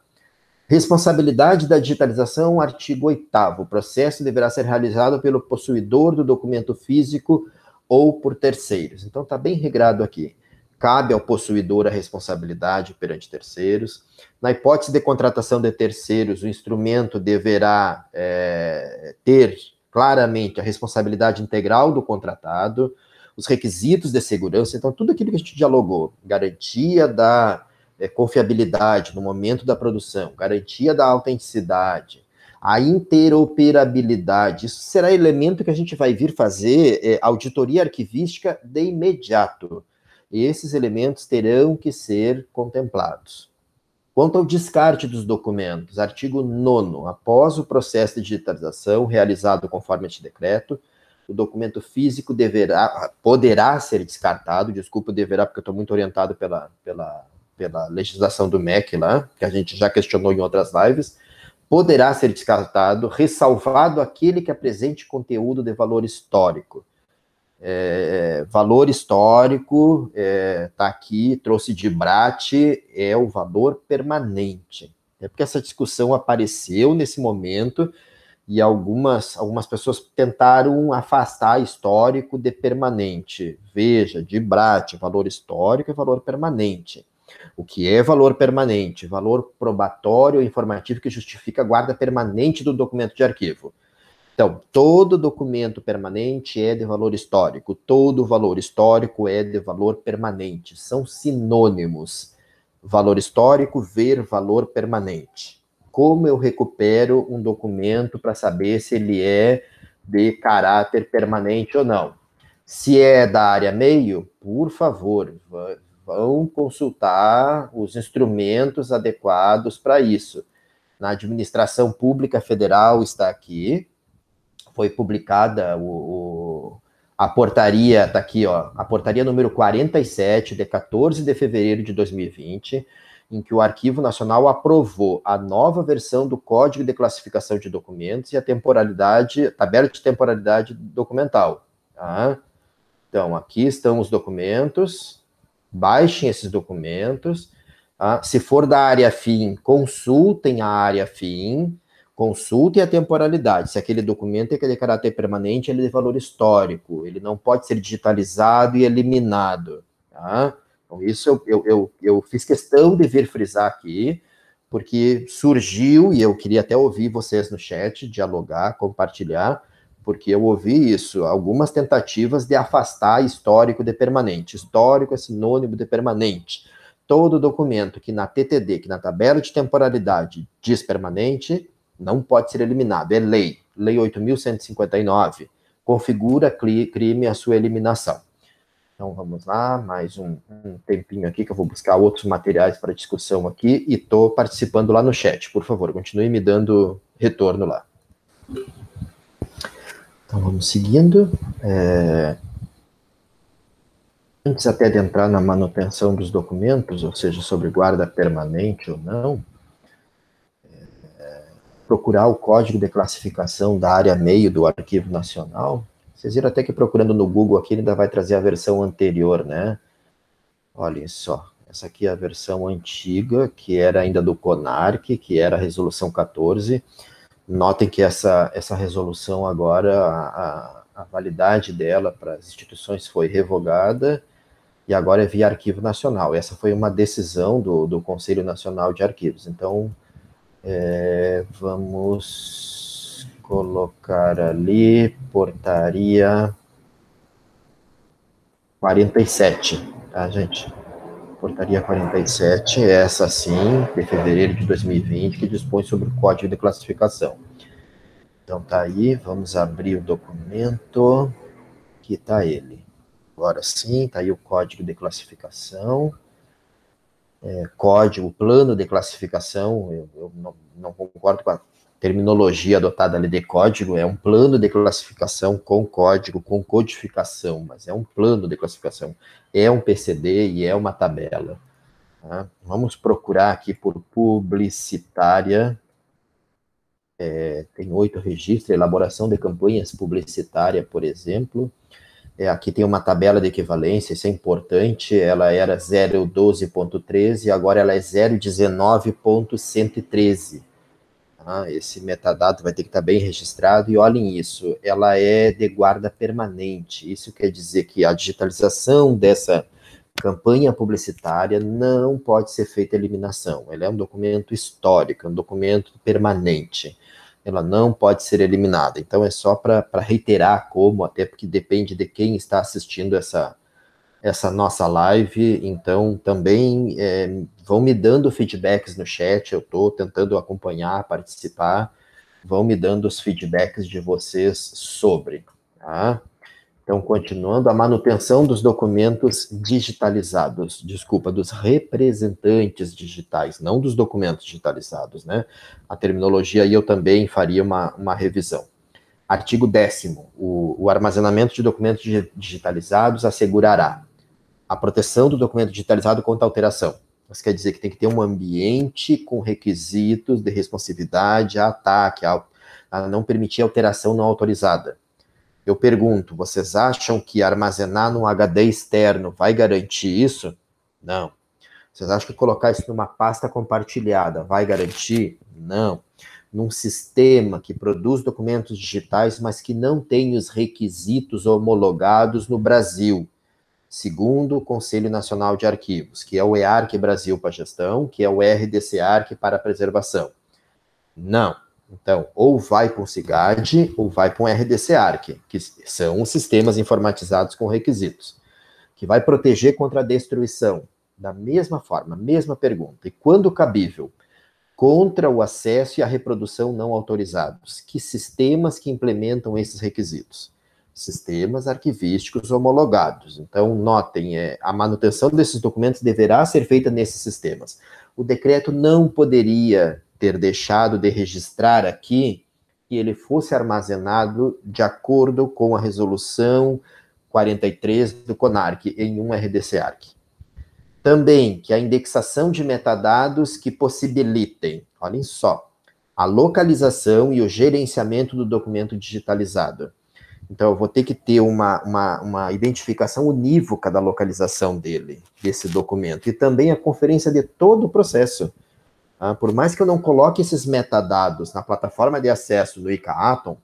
Responsabilidade da digitalização, artigo 8 O processo deverá ser realizado pelo possuidor do documento físico ou por terceiros. Então, está bem regrado aqui cabe ao possuidor a responsabilidade perante terceiros. Na hipótese de contratação de terceiros, o instrumento deverá é, ter claramente a responsabilidade integral do contratado, os requisitos de segurança, então tudo aquilo que a gente dialogou, garantia da é, confiabilidade no momento da produção, garantia da autenticidade, a interoperabilidade. Isso será elemento que a gente vai vir fazer é, auditoria arquivística de imediato esses elementos terão que ser contemplados. Quanto ao descarte dos documentos, artigo 9 após o processo de digitalização realizado conforme este decreto, o documento físico deverá, poderá ser descartado, desculpa, deverá, porque eu estou muito orientado pela, pela, pela legislação do MEC lá, que a gente já questionou em outras lives, poderá ser descartado, ressalvado aquele que apresente conteúdo de valor histórico, é, é, valor histórico, está é, tá aqui, trouxe de Brate, é o valor permanente. É porque essa discussão apareceu nesse momento e algumas, algumas pessoas tentaram afastar histórico de permanente. Veja, de Brate, valor histórico e valor permanente. O que é valor permanente? Valor probatório informativo que justifica a guarda permanente do documento de arquivo. Então, todo documento permanente é de valor histórico, todo valor histórico é de valor permanente, são sinônimos. Valor histórico ver valor permanente. Como eu recupero um documento para saber se ele é de caráter permanente ou não? Se é da área meio, por favor, vão consultar os instrumentos adequados para isso. Na administração pública federal está aqui, foi publicada o, o a portaria está aqui, ó, a portaria número 47, de 14 de fevereiro de 2020, em que o Arquivo Nacional aprovou a nova versão do Código de Classificação de Documentos e a temporalidade, tabela de temporalidade documental. Tá? Então, aqui estão os documentos, baixem esses documentos. Tá? Se for da área FIM, consultem a área FIM. Consulte a temporalidade. Se aquele documento é de caráter permanente, ele é de valor histórico. Ele não pode ser digitalizado e eliminado. Tá? Então, isso eu, eu, eu, eu fiz questão de vir frisar aqui, porque surgiu, e eu queria até ouvir vocês no chat, dialogar, compartilhar, porque eu ouvi isso, algumas tentativas de afastar histórico de permanente. Histórico é sinônimo de permanente. Todo documento que na TTD, que na tabela de temporalidade diz permanente, não pode ser eliminado, é lei, lei 8.159, configura crime a sua eliminação. Então vamos lá, mais um, um, tempinho aqui que eu vou buscar outros materiais para discussão aqui e estou participando lá no chat. Por favor, continue me dando retorno lá. Então vamos seguindo. É... Antes até de entrar na manutenção dos documentos, ou seja, sobre guarda permanente ou não, procurar o código de classificação da área meio do Arquivo Nacional, vocês viram até que procurando no Google aqui, ele ainda vai trazer a versão anterior, né? Olhem só, essa aqui é a versão antiga, que era ainda do CONARC, que era a resolução 14. Notem que essa, essa resolução agora, a, a validade dela para as instituições foi revogada, e agora é via Arquivo Nacional. Essa foi uma decisão do, do Conselho Nacional de Arquivos. Então, é, vamos colocar ali portaria 47, tá, gente? Portaria 47, essa sim, de fevereiro de 2020, que dispõe sobre o código de classificação. Então tá aí, vamos abrir o documento. que tá ele. Agora sim, tá aí o código de classificação é, código, plano de classificação, eu, eu não, não, concordo com a terminologia adotada ali de código, é um plano de classificação com código, com codificação, mas é um plano de classificação, é um PCD e é uma tabela. Tá? Vamos procurar aqui por publicitária, é, tem oito registros, elaboração de campanhas publicitária, por exemplo, é, aqui tem uma tabela de equivalência, isso é importante. Ela era 0,12.13, agora ela é 0,19.113. Tá? Esse metadado vai ter que estar tá bem registrado. E olhem isso, ela é de guarda permanente. Isso quer dizer que a digitalização dessa campanha publicitária não pode ser feita eliminação. ela é um documento histórico, é um documento permanente ela não pode ser eliminada. Então é só para reiterar como, até porque depende de quem está assistindo essa, essa nossa live. Então também é, vão me dando feedbacks no chat, eu estou tentando acompanhar, participar, vão me dando os feedbacks de vocês sobre. Tá? Então, continuando, a manutenção dos documentos digitalizados, desculpa, dos representantes digitais, não dos documentos digitalizados, né? A terminologia aí eu também faria uma, uma revisão. Artigo 10. O, o armazenamento de documentos digitalizados assegurará a proteção do documento digitalizado contra alteração. Isso quer dizer que tem que ter um ambiente com requisitos de responsividade a ataque, a, a não permitir alteração não autorizada eu pergunto, vocês acham que armazenar num HD externo vai garantir isso? Não. Vocês acham que colocar isso numa pasta compartilhada vai garantir? Não. Num sistema que produz documentos digitais, mas que não tem os requisitos homologados no Brasil, segundo o Conselho Nacional de Arquivos, que é o EARC Brasil para gestão, que é o RDC ARC para preservação. Não. Então, ou vai para um CIGAD ou vai para um RDC-ARC, que são os sistemas informatizados com requisitos, que vai proteger contra a destruição, da mesma forma, mesma pergunta. E quando cabível, contra o acesso e a reprodução não autorizados. Que sistemas que implementam esses requisitos? Sistemas arquivísticos homologados. Então, notem, é, a manutenção desses documentos deverá ser feita nesses sistemas. O decreto não poderia ter deixado de registrar aqui que ele fosse armazenado de acordo com a resolução 43 do CONARC em um RDC-ARC. Também que a indexação de metadados que possibilitem, olhem só, a localização e o gerenciamento do documento digitalizado. Então, eu vou ter que ter uma, uma, uma, identificação unívoca da localização dele, desse documento, e também a conferência de todo o processo Tá? por mais que eu não coloque esses metadados na plataforma de acesso do ICA Atom,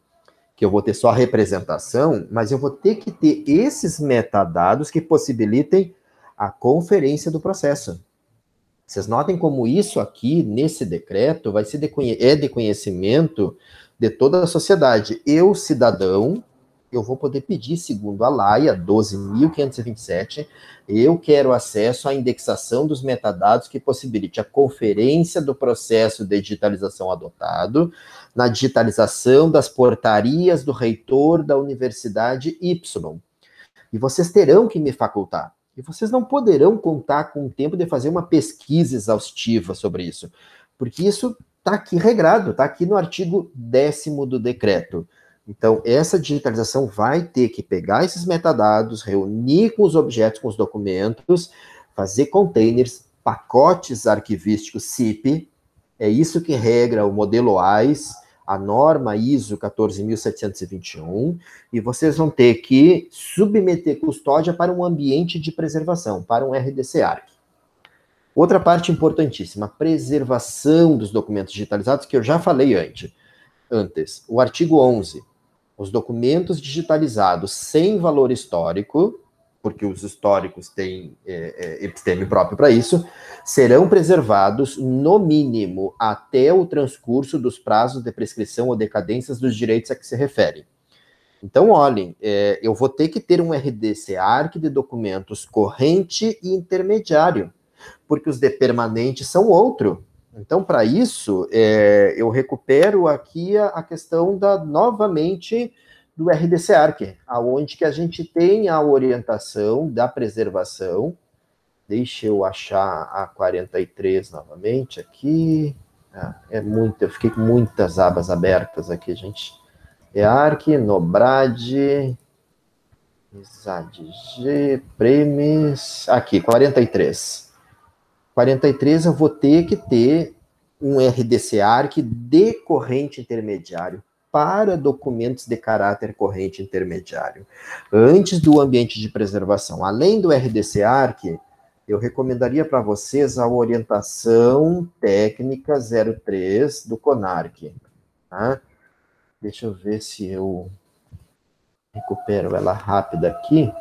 que eu vou ter só a representação, mas eu vou ter que ter esses metadados que possibilitem a conferência do processo. Vocês notem como isso aqui, nesse decreto, vai ser de, é de conhecimento de toda a sociedade. Eu, cidadão, eu vou poder pedir, segundo a LAIA 12.527, eu quero acesso à indexação dos metadados que possibilite a conferência do processo de digitalização adotado, na digitalização das portarias do reitor da Universidade Y. E vocês terão que me facultar. E vocês não poderão contar com o tempo de fazer uma pesquisa exaustiva sobre isso, porque isso está aqui regrado, está aqui no artigo décimo do decreto. Então, essa digitalização vai ter que pegar esses metadados, reunir com os objetos, com os documentos, fazer containers, pacotes arquivísticos CIP, é isso que regra o modelo AIS, a norma ISO 14721, e vocês vão ter que submeter custódia para um ambiente de preservação, para um RDC ARC. Outra parte importantíssima, preservação dos documentos digitalizados, que eu já falei antes. antes. O artigo 11 os documentos digitalizados sem valor histórico, porque os históricos têm é, é, episteme próprio para isso, serão preservados, no mínimo, até o transcurso dos prazos de prescrição ou decadências dos direitos a que se refere. Então, olhem, é, eu vou ter que ter um RDC ARC de documentos corrente e intermediário, porque os de permanente são outro. Então, para isso, é, eu recupero aqui a, a, questão da novamente do RDC-ARC, aonde que a gente tem a orientação da preservação. Deixa eu achar a 43 novamente aqui. Ah, é muito, eu fiquei com muitas abas abertas aqui, gente. É ARC, NOBRAD, ISADG, PREMES... Aqui, 43. 43. 43 eu vou ter que ter um RDC-ARC de corrente intermediário para documentos de caráter corrente intermediário, antes do ambiente de preservação. Além do RDC-ARC, eu recomendaria para vocês a orientação técnica 03 do CONARC. Tá? Deixa eu ver se eu recupero ela rápida aqui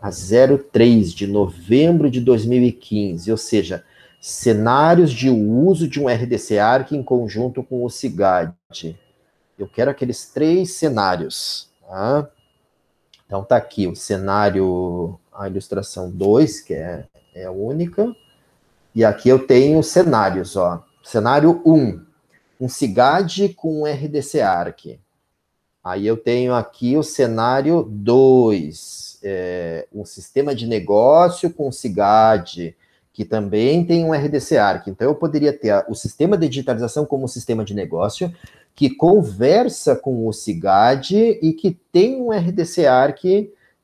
a 03 de novembro de 2015, ou seja, cenários de uso de um RDC-ARC em conjunto com o CIGAD. Eu quero aqueles três cenários. Tá? Então tá aqui o cenário, a ilustração 2, que é, é única, e aqui eu tenho cenários, ó. Cenário 1, um, um CIGAD com um RDC-ARC. Aí eu tenho aqui o cenário 2, é, um sistema de negócio com o CIGAD, que também tem um RDC ARC. Então, eu poderia ter a, o sistema de digitalização como um sistema de negócio que conversa com o CIGAD e que tem um RDC ARC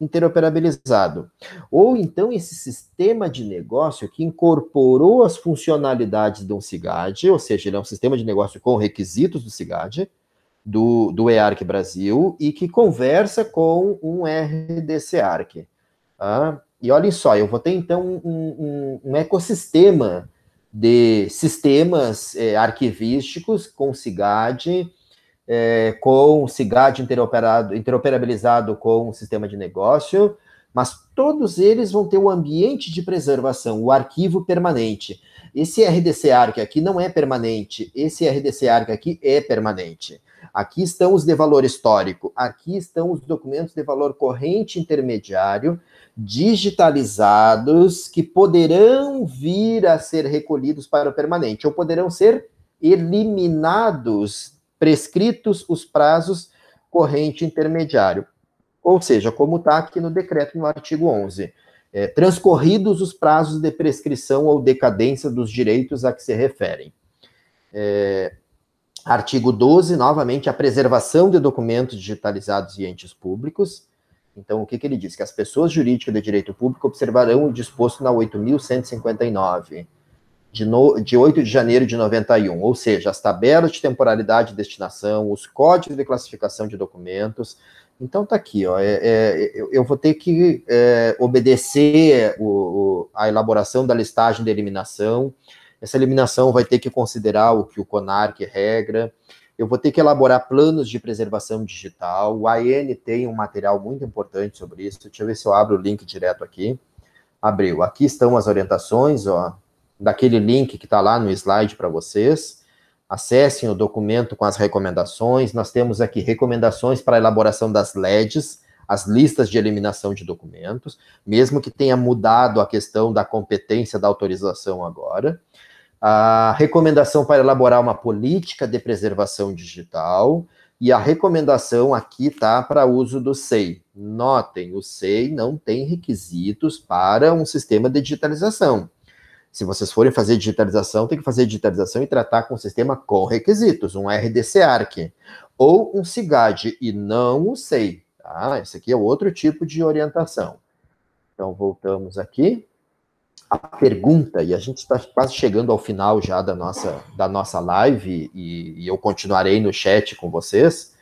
interoperabilizado. Ou então esse sistema de negócio que incorporou as funcionalidades do CIGAD, ou seja, ele é um sistema de negócio com requisitos do CIGAD, do, do EARC Brasil e que conversa com um RDC ARC. Ah, e olhem só, eu vou ter então um, um, um ecossistema de sistemas eh, arquivísticos com CIGAD, eh, com CIGAD interoperabilizado com o sistema de negócio, mas todos eles vão ter o um ambiente de preservação, o arquivo permanente. Esse RDC ARC aqui não é permanente, esse RDC ARC aqui é permanente. Aqui estão os de valor histórico, aqui estão os documentos de valor corrente intermediário digitalizados que poderão vir a ser recolhidos para o permanente ou poderão ser eliminados, prescritos os prazos corrente intermediário. Ou seja, como está aqui no decreto no artigo 11. É, transcorridos os prazos de prescrição ou decadência dos direitos a que se referem. É, Artigo 12, novamente, a preservação de documentos digitalizados e entes públicos. Então, o que, que ele diz? Que as pessoas jurídicas de direito público observarão o disposto na 8.159, de, de 8 de janeiro de 91, ou seja, as tabelas de temporalidade e destinação, os códigos de classificação de documentos. Então, tá aqui, ó, é, é, eu, eu, vou ter que é, obedecer o, o, a elaboração da listagem de eliminação, essa eliminação vai ter que considerar o que o CONARC regra, eu vou ter que elaborar planos de preservação digital. O AN tem um material muito importante sobre isso. Deixa eu ver se eu abro o link direto aqui. Abriu. Aqui estão as orientações, ó, daquele link que está lá no slide para vocês. Acessem o documento com as recomendações. Nós temos aqui recomendações para elaboração das LEDs, as listas de eliminação de documentos, mesmo que tenha mudado a questão da competência da autorização agora a recomendação para elaborar uma política de preservação digital e a recomendação aqui tá para uso do SEI. Notem, o SEI não tem requisitos para um sistema de digitalização. Se vocês forem fazer digitalização, tem que fazer digitalização e tratar com um sistema com requisitos, um RDC-ARC ou um CIGAD e não o SEI. Tá? Esse aqui é outro tipo de orientação. Então, voltamos aqui a pergunta, e a gente está quase chegando ao final já da nossa, da nossa live, e, e, eu continuarei no chat com vocês,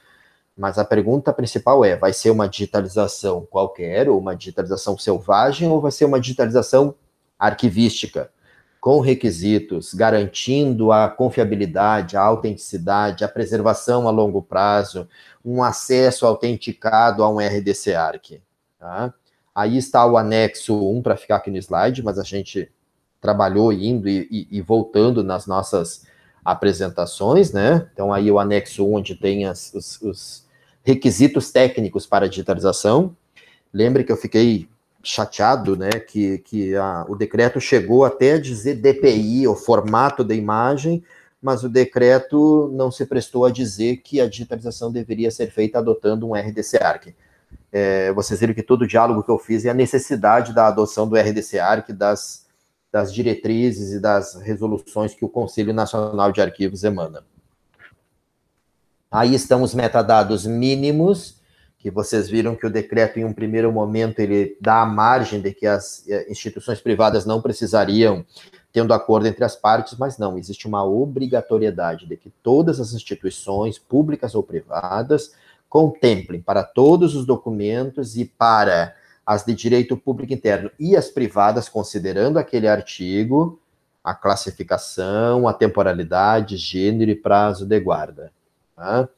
mas a pergunta principal é: vai ser uma digitalização qualquer, ou uma digitalização selvagem, ou vai ser uma digitalização arquivística, com requisitos, garantindo a confiabilidade, a autenticidade, a preservação a longo prazo, um acesso autenticado a um RDC ARC? Tá? Aí está o anexo 1 para ficar aqui no slide, mas a gente trabalhou indo e, e, e, voltando nas nossas apresentações, né? Então, aí o anexo 1, onde tem as, os, os requisitos técnicos para digitalização. Lembre que eu fiquei chateado, né, que, que a, o decreto chegou até a dizer DPI, o formato da imagem, mas o decreto não se prestou a dizer que a digitalização deveria ser feita adotando um RDC-ARC é, vocês viram que todo o diálogo que eu fiz é a necessidade da adoção do RDC ARC, das, das diretrizes e das resoluções que o Conselho Nacional de Arquivos emana. Aí estão os metadados mínimos, que vocês viram que o decreto, em um primeiro momento, ele dá a margem de que as eh, instituições privadas não precisariam, tendo acordo entre as partes, mas não, existe uma obrigatoriedade de que todas as instituições, públicas ou privadas, contemplem para todos os documentos e para as de direito público interno e as privadas, considerando aquele artigo, a classificação, a temporalidade, gênero e prazo de guarda. Tá?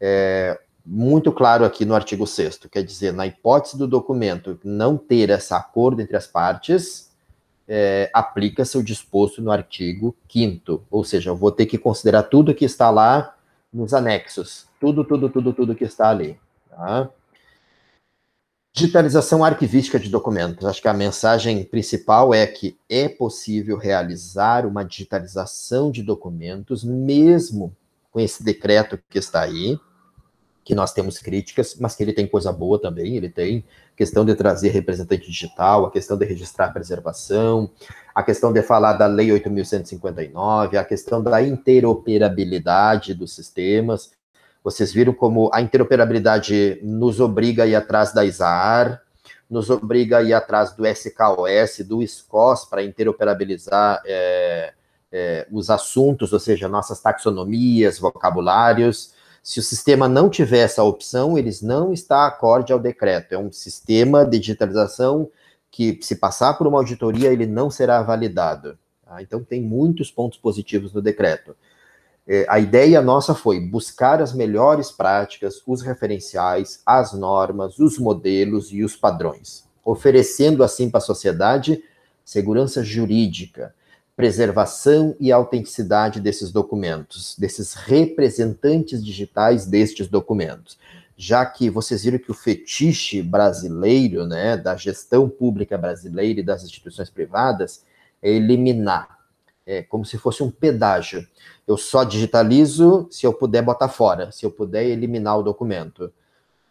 É, muito claro aqui no artigo 6 quer dizer, na hipótese do documento não ter esse acordo entre as partes, é, aplica-se o disposto no artigo 5 ou seja, eu vou ter que considerar tudo que está lá nos anexos. Tudo, tudo, tudo, tudo que está ali. Tá? Digitalização arquivística de documentos. Acho que a mensagem principal é que é possível realizar uma digitalização de documentos, mesmo com esse decreto que está aí, que nós temos críticas, mas que ele tem coisa boa também, ele tem questão de trazer representante digital, a questão de registrar a preservação, a questão de falar da Lei 8.159, a questão da interoperabilidade dos sistemas. Vocês viram como a interoperabilidade nos obriga a ir atrás da ISAR, nos obriga a ir atrás do SKOS, do SCOS, para interoperabilizar é, é, os assuntos, ou seja, nossas taxonomias, vocabulários, se o sistema não tiver essa opção, eles não está acorde ao decreto. É um sistema de digitalização que, se passar por uma auditoria, ele não será validado. Tá? Então, tem muitos pontos positivos no decreto. É, a ideia nossa foi buscar as melhores práticas, os referenciais, as normas, os modelos e os padrões, oferecendo assim para a sociedade segurança jurídica, preservação e autenticidade desses documentos, desses representantes digitais destes documentos. Já que vocês viram que o fetiche brasileiro, né, da gestão pública brasileira e das instituições privadas, é eliminar. É como se fosse um pedágio. Eu só digitalizo se eu puder botar fora, se eu puder eliminar o documento.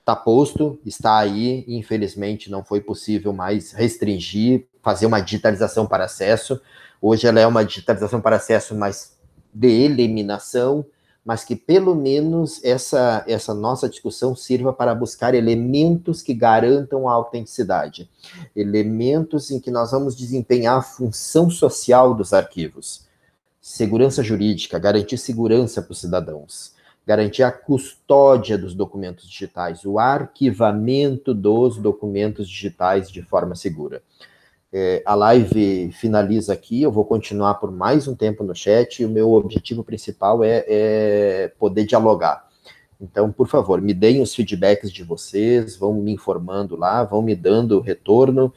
Está posto, está aí, infelizmente não foi possível mais restringir, fazer uma digitalização para acesso. Hoje ela é uma digitalização para acesso mas de eliminação, mas que pelo menos essa, essa nossa discussão sirva para buscar elementos que garantam a autenticidade, elementos em que nós vamos desempenhar a função social dos arquivos. Segurança jurídica, garantir segurança para os cidadãos, garantir a custódia dos documentos digitais, o arquivamento dos documentos digitais de forma segura. É, a live finaliza aqui, eu vou continuar por mais um tempo no chat, e o meu objetivo principal é, é poder dialogar. Então, por favor, me deem os feedbacks de vocês, vão me informando lá, vão me dando retorno.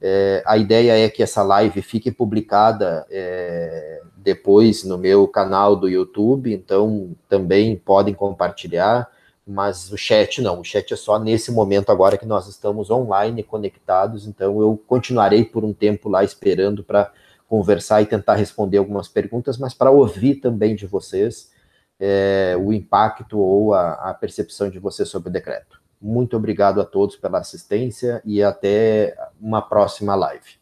É, a ideia é que essa live fique publicada é, depois no meu canal do YouTube, então também podem compartilhar mas o chat não, o chat é só nesse momento agora que nós estamos online conectados, então eu continuarei por um tempo lá esperando para conversar e tentar responder algumas perguntas, mas para ouvir também de vocês é, o impacto ou a, a percepção de vocês sobre o decreto. Muito obrigado a todos pela assistência e até uma próxima live.